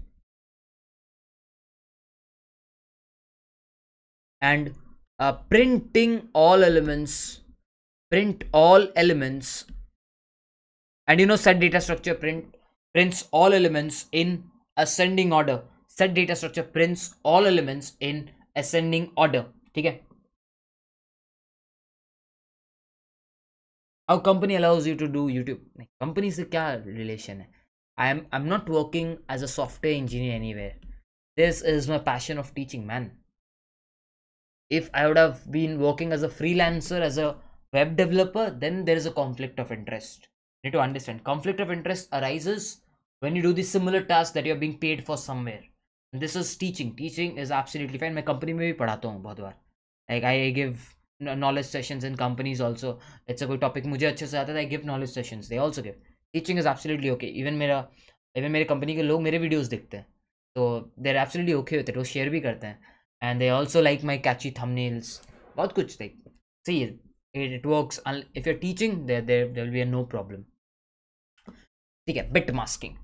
Speaker 1: and uh, printing all elements print all elements and you know set data structure print prints all elements in ascending order set data structure prints all elements in ascending order okay how company allows you to do youtube company se kya relation i am i'm not working as a software engineer anywhere this is my passion of teaching man if I would have been working as a freelancer, as a web developer, then there is a conflict of interest. You need to understand conflict of interest arises when you do the similar task that you're being paid for somewhere. And this is teaching. Teaching is absolutely fine. My company may be पढ़ाता Like I give knowledge sessions in companies also. Let's say topic I give knowledge sessions. They also give. Teaching is absolutely okay. Even my even my company के लोग मेरे videos देखते हैं. they're absolutely okay with it. वो share भी and they also like my catchy thumbnails What could they see it, it works if you're teaching there there, there will be a no problem Okay, bit masking.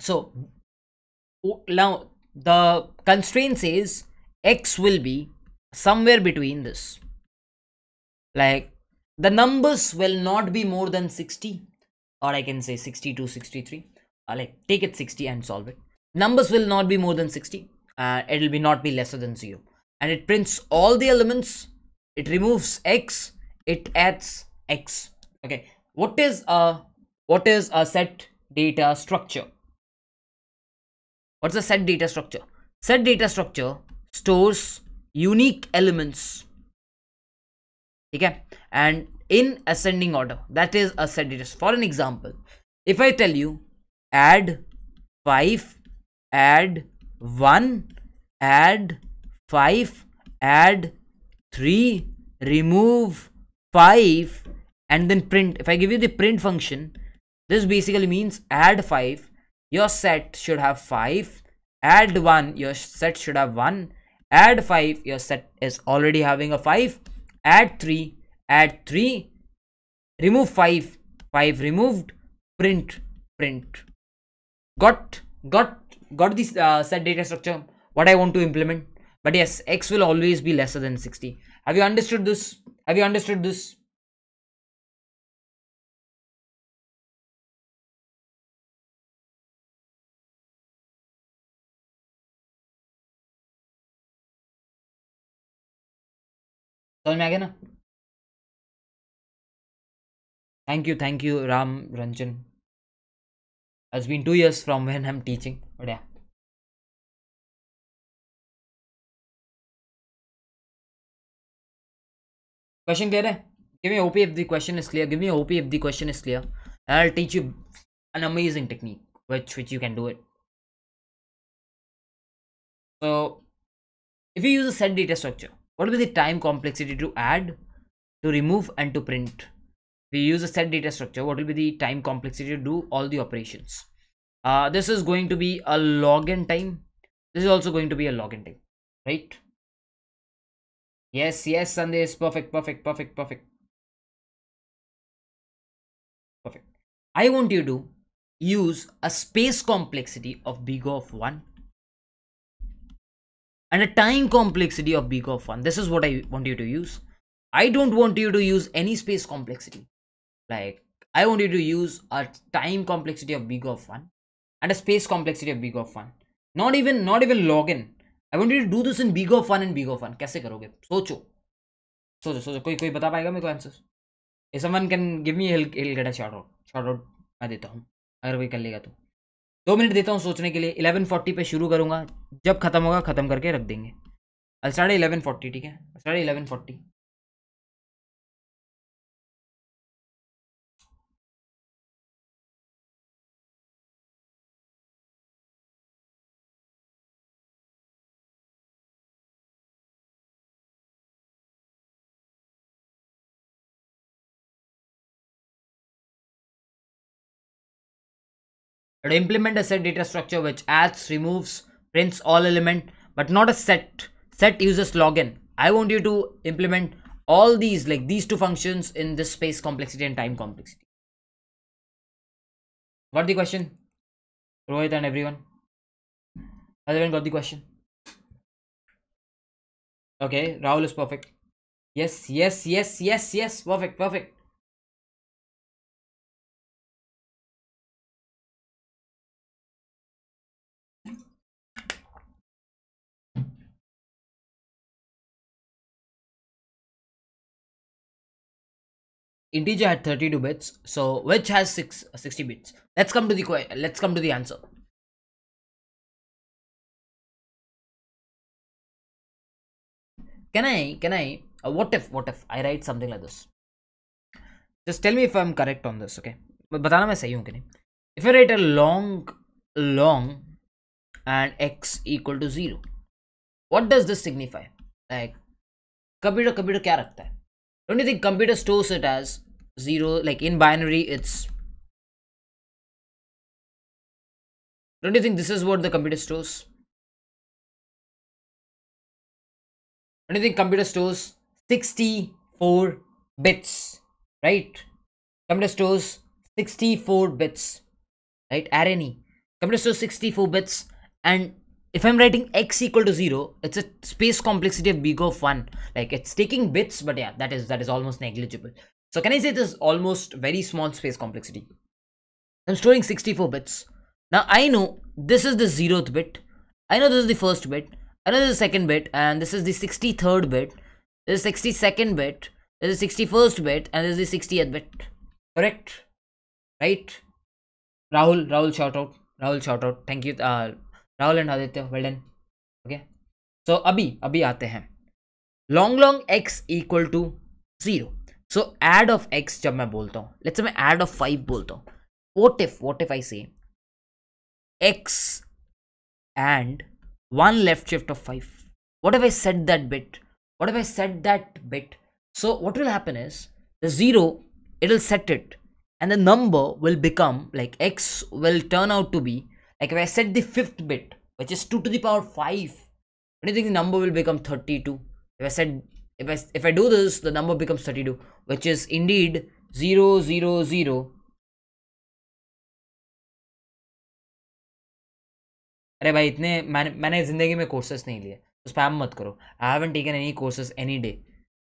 Speaker 1: so oh, now the constraint says x will be somewhere between this. Like the numbers will not be more than 60 or I can say 62, 63. Uh, like take it 60 and solve it. Numbers will not be more than 60. Uh, it will be not be lesser than 0. And it prints all the elements. It removes x. It adds x. Okay. What is a, what is a set data structure? What's a set data structure? Set data structure stores unique elements. Okay, and in ascending order. That is a set data. For an example, if I tell you add 5, add 1, add 5, add 3, remove 5 and then print. If I give you the print function, this basically means add 5 your set should have 5 add 1 your set should have 1 add 5 your set is already having a 5 add 3 add 3 remove 5 5 removed print print got got got this uh, set data structure what i want to implement but yes x will always be lesser than 60 have you understood this have you understood this
Speaker 2: thank you thank you ram ranjan it's been two years from when i'm teaching but yeah question
Speaker 1: clear hai? give me op if the question is clear give me op if the question is clear i'll teach you an amazing technique which which you can do it so if you use a set data structure what will be the time complexity to add, to remove and to print? We use a set data structure. What will be the time complexity to do all the operations? Uh, this is going to be a login time. This is also going to be a login time, right? Yes, yes, Sunday is perfect, perfect,
Speaker 2: perfect, perfect. Perfect. I want you to
Speaker 1: use a space complexity of big of 1 and a time complexity of big of 1. This is what I want you to use. I don't want you to use any space complexity. Like, I want you to use a time complexity of big of 1 and a space complexity of big of 1. Not even, not even log n. I want you do this in big of one and big of one. कैसे करोगे सोचो सोचो सोचो कोई कोई बता पाएगा मेरे को answer if someone can give a hill get a shout out shout out मैं देता हूँ अगर कोई कर लेगा तो दो मिनट देता हूँ सोचने के लिए इलेवन फोर्टी पर शुरू करूँगा जब खत्म होगा खत्म करके रख देंगे साढ़े इलेवन फोर्टी ठीक है साढ़े eleven forty It implement a set data structure which adds, removes, prints all element, but not a set. Set uses login. I want you to implement all these, like these two functions in this space complexity and time complexity. Got the question? Rohit and everyone. Has everyone got the question? Okay, Rahul is perfect. Yes, yes, yes,
Speaker 2: yes, yes, perfect, perfect. integer had 32 bits so which has six, 60 bits let's come to the let's come to the answer
Speaker 1: can i can i uh, what if what if i write something like this just tell me if i'm correct on this okay if i write a long long and x equal to 0 what does this signify like computer computer kya don't you think computer stores it as zero? Like in binary, it's. Don't you think this is what the computer stores? Don't you think computer stores 64 bits, right? Computer stores 64 bits, right? Array. Computer stores 64 bits and if I'm writing x equal to 0, it's a space complexity of big of 1. Like it's taking bits, but yeah, that is that is almost negligible. So can I say this is almost very small space complexity? I'm storing 64 bits. Now I know this is the 0th bit. I know this is the first bit. I know this is the second bit. And this is the 63rd bit. This is 62nd bit. This is 61st bit. And this is the 60th bit. Correct? Right? Rahul, Rahul shout out. Rahul shout out. Thank you. Uh, Rahul and Aditya well done okay so अभी अभी आते हैं Long long x equal to zero. So, add of x जब मैं बोलता हूँ let's मैं add of five बोलता हूँ What if what if I say x and one left shift of 5 what if i set that bit what if i set that bit so what will happen is the 0 it'll set it and the number will become like x will turn out to be Like if I set the fifth bit, which is 2 to the power 5, do you think the number will become 32? If I said if I, if I do this, the number becomes 32, which is indeed 0, 0, 0. अरे भाई इतने मैंने मैंने ज़िंदगी में courses नहीं लिए तो स्पैम मत करो I haven't taken any courses any day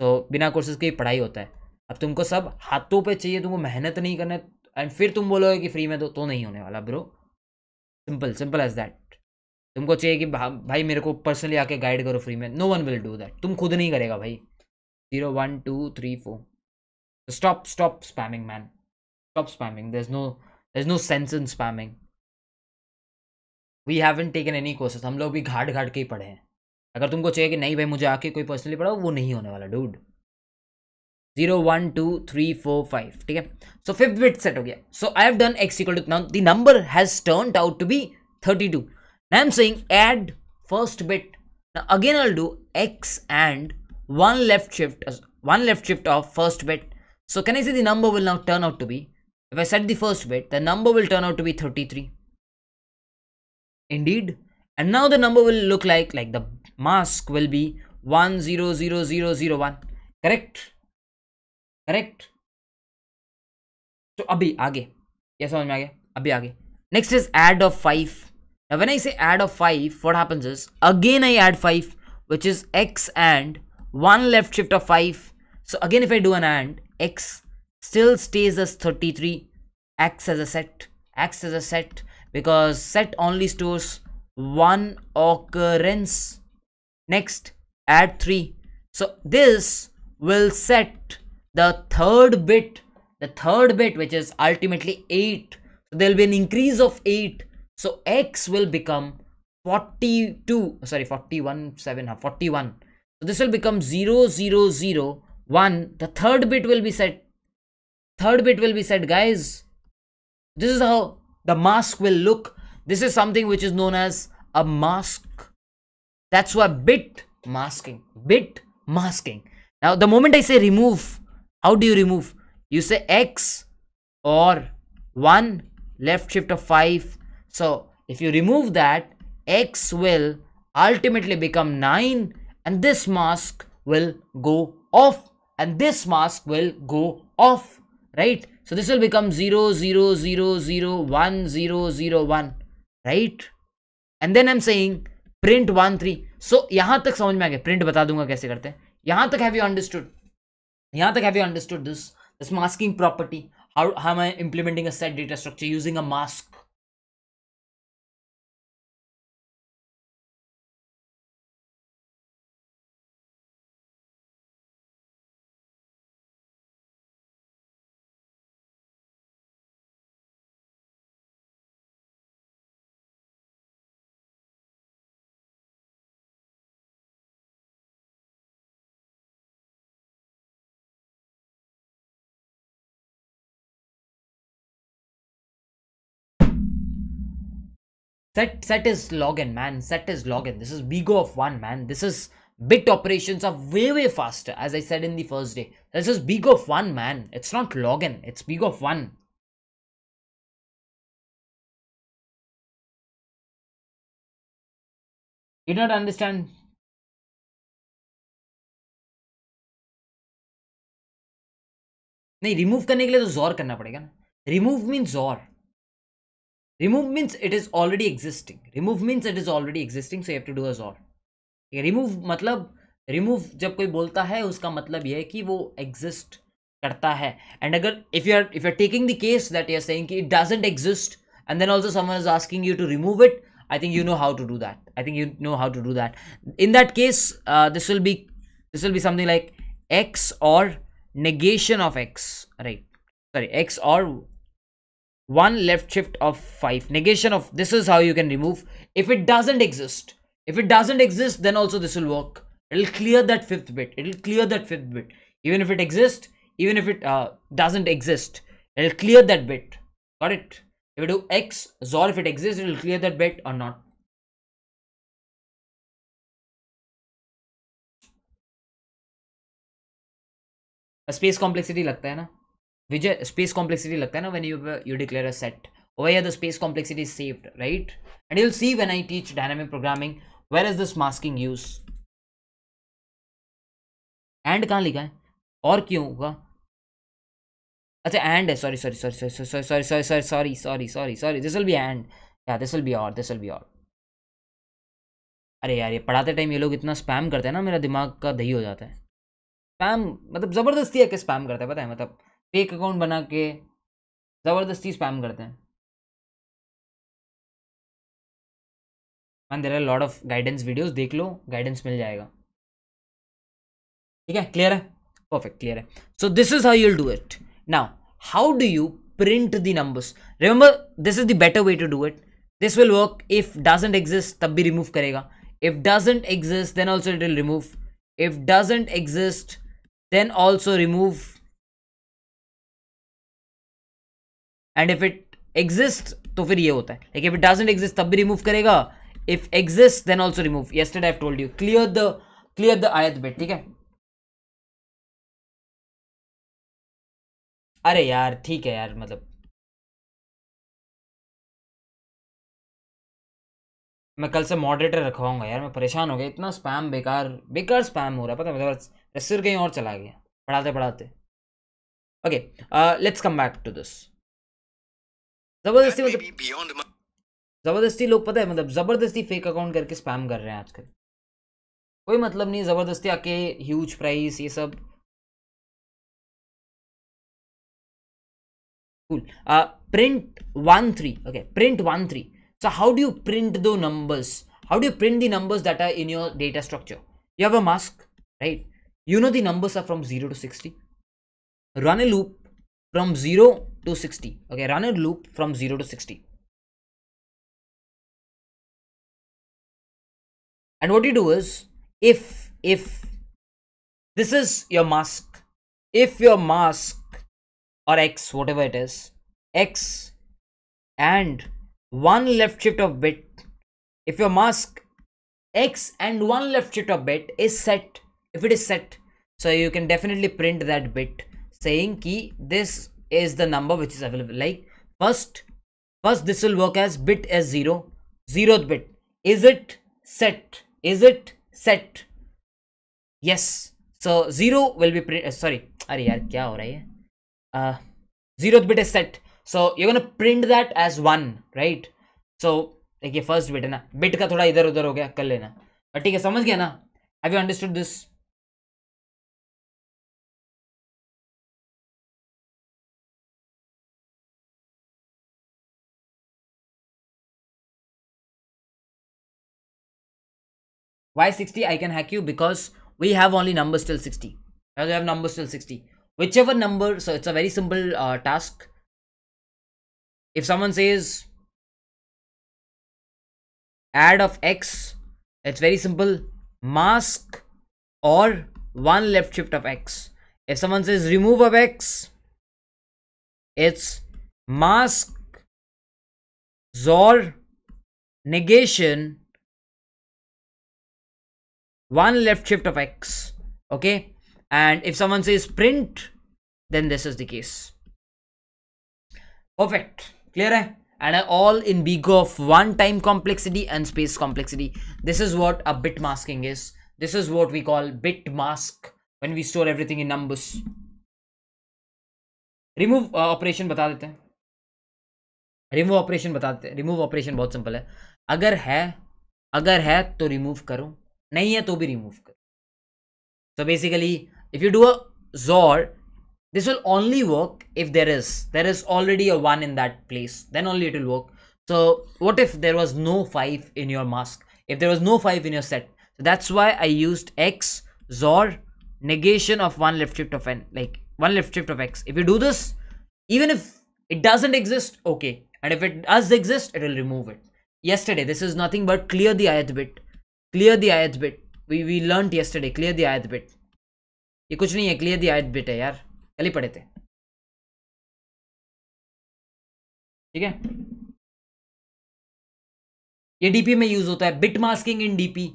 Speaker 1: तो बिना कोर्सेज के पढ़ाई होता है अब तुमको सब हाथों पे चाहिए तुमको मेहनत नहीं करना एंड फिर तुम बोलोगे कि फ्री में दो तो नहीं होने वाला bro simple simple as that तुमको चाहिए कि भा, भाई मेरे को पर्सनली आके गाइड करो फ्री में no one will do that तुम खुद नहीं करेगा भाई zero one two three four spamming man stop spamming stop is no no is no sense in spamming we haven't taken any courses हम लोग भी घाट घाट के ही पढ़े हैं अगर तुमको चाहिए कि नहीं भाई मुझे आके कोई पर्सनली पढ़ाओ वो नहीं होने वाला dude zero one two three four five ठीक है सो फिफ्थ बिट सेट हो गया so I have done x equal to now the number has turn out to be thirty two I am again I'll do X and one left shift one left shift of first bit so can I say the number will now turn out to be if I set the first bit the number will turn out to be 33 indeed and now the number will look like like the mask will be 100001 correct Correct. So, अभी आगे ये समझ में आ गया अभी आगे next is add of five when I say add of 5 what happens is again I add 5 which is x and one left shift of 5 so again if I do an and x still stays as 33 X as a set X as a set because set only stores one occurrence next add 3 so this will set the third bit, the third bit, which is ultimately 8, so there'll be an increase of 8. So x will become 42, sorry, 41, 7, uh, 41. So this will become 0, 0, 0, 1. The third bit will be set. Third bit will be set, guys. This is how the mask will look. This is something which is known as a mask. That's why bit masking, bit masking. Now, the moment I say remove, how do you remove? You say x or 1 left shift of 5. So if you remove that, x will ultimately become 9 and this mask will go off and this mask will go off, right? So this will become 0, 0, 0, 0, 1, 0, 0, 1, right? And then I'm saying print one three. So यहां तक समझ में आ गया Print बता दूंगा कैसे करते हैं यहां तक हैव यू यहाँ have you understood this? This masking property. how am I implementing a set data structure using a mask? Set set is login, man. Set is login. This is Bigo of one, man. This is bit operations are way way faster, as I said in the first day. This is Bigo of one, man. It's not login. It's Bigo of one.
Speaker 2: You don't understand
Speaker 1: नहीं remove करने के लिए तो जोर करना पड़ेगा ना remove means XOR remove means it is already existing remove means it is already existing so you have to do a or. remove matlab remove jab koi bolta hai matlab exist karta and agar if you are taking the case that you are saying it doesn't exist and then also someone is asking you to remove it i think you know how to do that i think you know how to do that in that case uh, this will be this will be something like x or negation of x right sorry x or one left shift of 5 negation of this is how you can remove if it doesn't exist if it doesn't exist then also this will work it'll clear that fifth bit it'll clear that fifth bit even if it exists even if it uh, doesn't exist it'll clear that bit got it if you do x or if it exists it'll clear that bit or not Space complexity, लगता है ना विजय space complexity लगता है ना when you you declare a set we are the space complexity saved right and you'll see when I teach dynamic programming where is this masking use and कहाँ लिखा है और क्यों होगा अच्छा एंड है sorry sorry sorry sorry sorry sorry sorry sorry sorry sorry sorry this will be and या this will be और दिस विल बी और अरे यार ये पढ़ाते टाइम ये लोग इतना स्पैम करते हैं ना मेरा दिमाग का दही हो जाता है स्पैम मतलब ज़बरदस्ती है कि स्पैम करते हैं पता है मतलब फेक अकाउंट बना के ज़बरदस्ती स्पैम करते हैं lord there are lot of guidance videos देख लो गाइडेंस मिल जाएगा ठीक है क्लियर है परफेक्ट क्लियर है so this is how you'll do it now how do you print the numbers remember this is the better way to do it this will work if doesn't exist तब भी remove करेगा if doesn't exist then also it will remove if doesn't exist then also remove and if it exist तो फिर ये होता है like if it doesn't exist तब भी रिमूव करेगा if exist then also remove yesterday I told you clear the clear the ith bit ठीक है
Speaker 2: अरे यार ठीक है यार मतलब
Speaker 1: मैं कल से मॉडरेटर रखवाऊंगा यार मैं परेशान हो गया इतना स्पैम बेकार बेकार स्पैम हो रहा है पता है मतलब सिर कहीं और चला गया पढ़ाते पढ़ाते okay let's come back to this जबरदस्ती मतलब जबरदस्ती लोग पता है मतलब जबरदस्ती फेक अकाउंट करके स्पैम कर रहे हैं आजकल कोई मतलब नहीं जबरदस्ती आके ह्यूज प्राइस ये सब cool print one three okay print one three so how do you print दो numbers how do you print the numbers that are in your data structure you have a mask right you know the numbers are from zero to sixty run a loop from zero to 60 okay run a loop from 0 to 60 and what you do is if if this is your mask if your mask or x whatever it is x and one left shift of bit if your mask x and one left shift of bit is set if it is set so you can definitely print that bit saying key this is the number which is available. Like first, first this will work as bit as 0, 0th bit. Is it set? Is it set? Yes. So 0 will be, print, uh, sorry, are yaar kya ho raha hai uh, 0th bit is set. So you're going to print that as 1, right? So like your first bit na bit ka thoda idhar udhar ho gaya kar lena but theek hai samajh gaya na have you understood this Why 60? I can hack you because we have only numbers till 60. we have numbers till 60. Whichever number, so it's a very simple uh, task. If someone says add of x, it's very simple. Mask or one left shift of x. If someone says remove of x, it's mask XOR negation one left shift of x okay and if someone says print then this is the case perfect clear eh? and all in big of one time complexity and space complexity this is what a bit masking is this is what we call bit mask when we store everything in numbers Remove uh, operation, बता देते हैं remove operation बता देते हैं remove operation बहुत simple है अगर है अगर है remove रिमूव नहीं है तो भी remove so basically if you do a zor this will only work if there is there is already a one in that place then only it will work so what if there was no five in your mask if there was no five in your set that's why i used x zor negation of one left shift of n like one left shift of x if you do this even if it doesn't exist okay and if it does exist it will remove it yesterday this is nothing but clear the ith bit clear the ith bit we we learn yesterday clear the ith bit ये कुछ नहीं है clear the ith bit है यार
Speaker 2: कल ही पढ़े थे ठीक है
Speaker 1: ये डीपी में यूज होता है bit masking in DP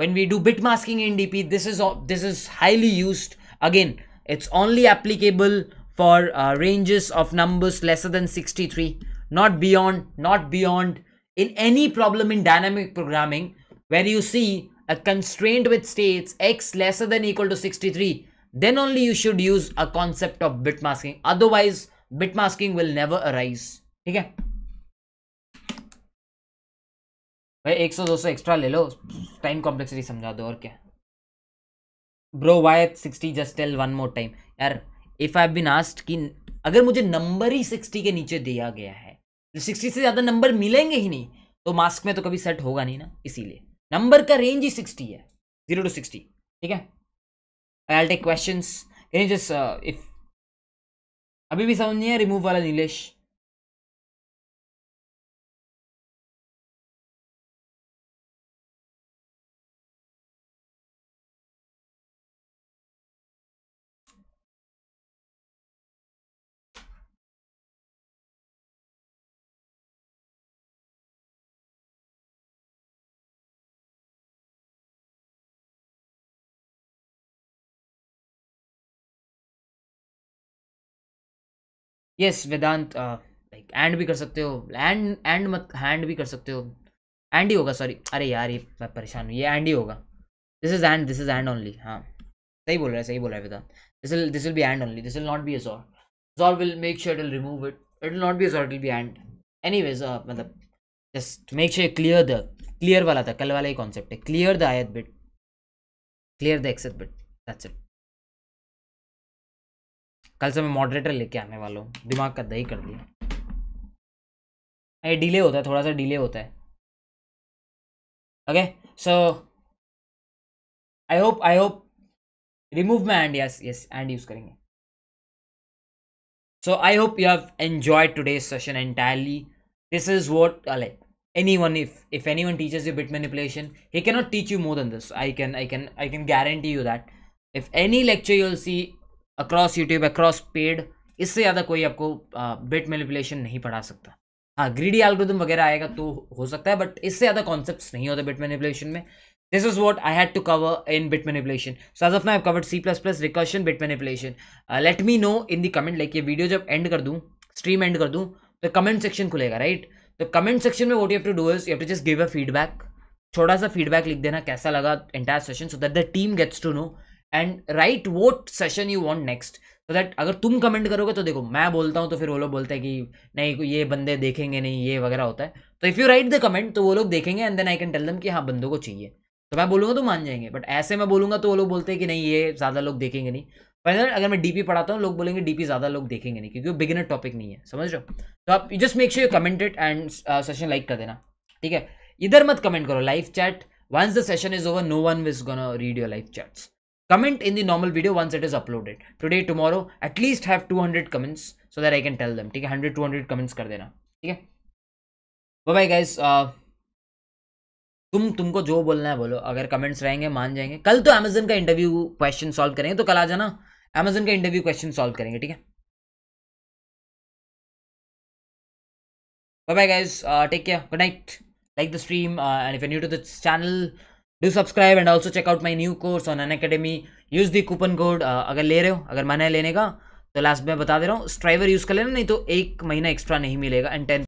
Speaker 1: when we do bit masking in DP this is this is highly use again it's only applicable for ranges of numbers lesser than sixty three not beyond not beyond in any problem in dynamic programming where you see a constraint with states x lesser than equal to 63, then only you should use a concept of bit masking. Otherwise, bit masking will never arise. ठीक है भाई 100 200 extra ले लो time complexity समझा दो और क्या bro why sixty just tell one more time यार if I been asked कि अगर मुझे नंबर ही सिक्सटी के नीचे दिया गया है तो सिक्सटी से ज़्यादा नंबर मिलेंगे ही नहीं तो मास्क में तो कभी सेट होगा नहीं ना इसीलिए नंबर का रेंज ही सिक्सटी है जीरो टू सिक्सटी ठीक है I'll take question if
Speaker 2: अभी भी समझ नहीं है रिमूव वाला Nilesh
Speaker 1: yes Vedant like and भी कर सकते हो एंड एंड मत हैंड भी कर सकते हो एंड ही होगा सॉरी अरे यार ये मैं परेशान हूँ ये एंड ही होगा this is and this is and only हाँ सही बोल रहा है सही बोल रहा है Vedant this will this will be and only this will not be a XOR will make sure it remove it it will not be a it will be and anyways मतलब just make sure clear the clear वाला था कल वाला ही concept है clear the ith bit clear the except bit that's it कल से मैं मॉडरेटर लेके आने वाला हूँ दिमाग का दही कर दिया ये डिले होता है थोड़ा सा डिले होता है okay so I hope I hope remove my and yes yes and use करेंगे so I hope you have enjoy today session entirely this is what like any one if if any one teachers you bit manipulation he can teach you more than this I can I can I can guarantee you that if any lecture you'll see across YouTube across paid इससे ज़्यादा कोई आपको बेट manipulation नहीं पढ़ा सकता हाँ greedy algorithm वगैरह आएगा तो हो सकता है बट इससे ज़्यादा कॉन्सेप्ट नहीं होते बिट मैनिपुलेशन में this is what i had to cover in bit manipulation so as of now i've covered c++ recursion bit manipulation uh, let me know in the comment like ये video जब end कर दूँ stream end कर दूँ तो comment section खुलेगा right तो comment section में what you have to do is you to just give a feedback छोटा सा फीडबैक लिख देना कैसा लगा entire session so that the team gets to know and write what session you want next तो that अगर तुम कमेंट करोगे तो देखो मैं बोलता हूँ तो फिर वो लोग बोलते हैं कि नहीं ये बंदे देखेंगे नहीं ये वगैरह होता है तो if you write the comment तो वो लोग देखेंगे and then I can tell them कि हाँ बंदों को चाहिए तो मैं बोलूँगा तो मान जाएंगे बट ऐसे मैं बोलूँगा तो वो लोग बोलते हैं कि नहीं ये ज़्यादा लोग देखेंगे नहीं फाइनल अगर मैं डीपी पढ़ाता हूँ लोग बोलेंगे डीपी ज़्यादा लोग देखेंगे नहीं क्योंकि वो बिगिनर टॉपिक नहीं है समझ रहे हो तो आप just make sure you commented and session like कर देना ठीक है इधर मत कमेंट करो live chat once the session is over no one is gonna read your live chats comment in the normal video once it is uploaded today tomorrow at least have 200 comments so that i can tell them okay 100 200 comments kar dena okay bye bye guys uh, तुम तुमको जो बोलना है बोलो अगर comments रहेंगे मान जाएंगे कल तो अमेजन का इंटरव्यू क्वेश्चन सॉल्व करेंगे तो कल आ जाना अमेजन का इंटरव्यू क्वेश्चन सॉल्व करेंगे ठीक है bye bye guys take care good night like the stream and if you new to the channel do subscribe and also check out my new course on Unacademy use the coupon code अगर ले रहे हो अगर मन है लेने का तो लास्ट में बता दे रहा हूँ स्ट्राइवर यूज़ कर लेना नहीं तो एक महीना एक्स्ट्रा नहीं मिलेगा एंड टेन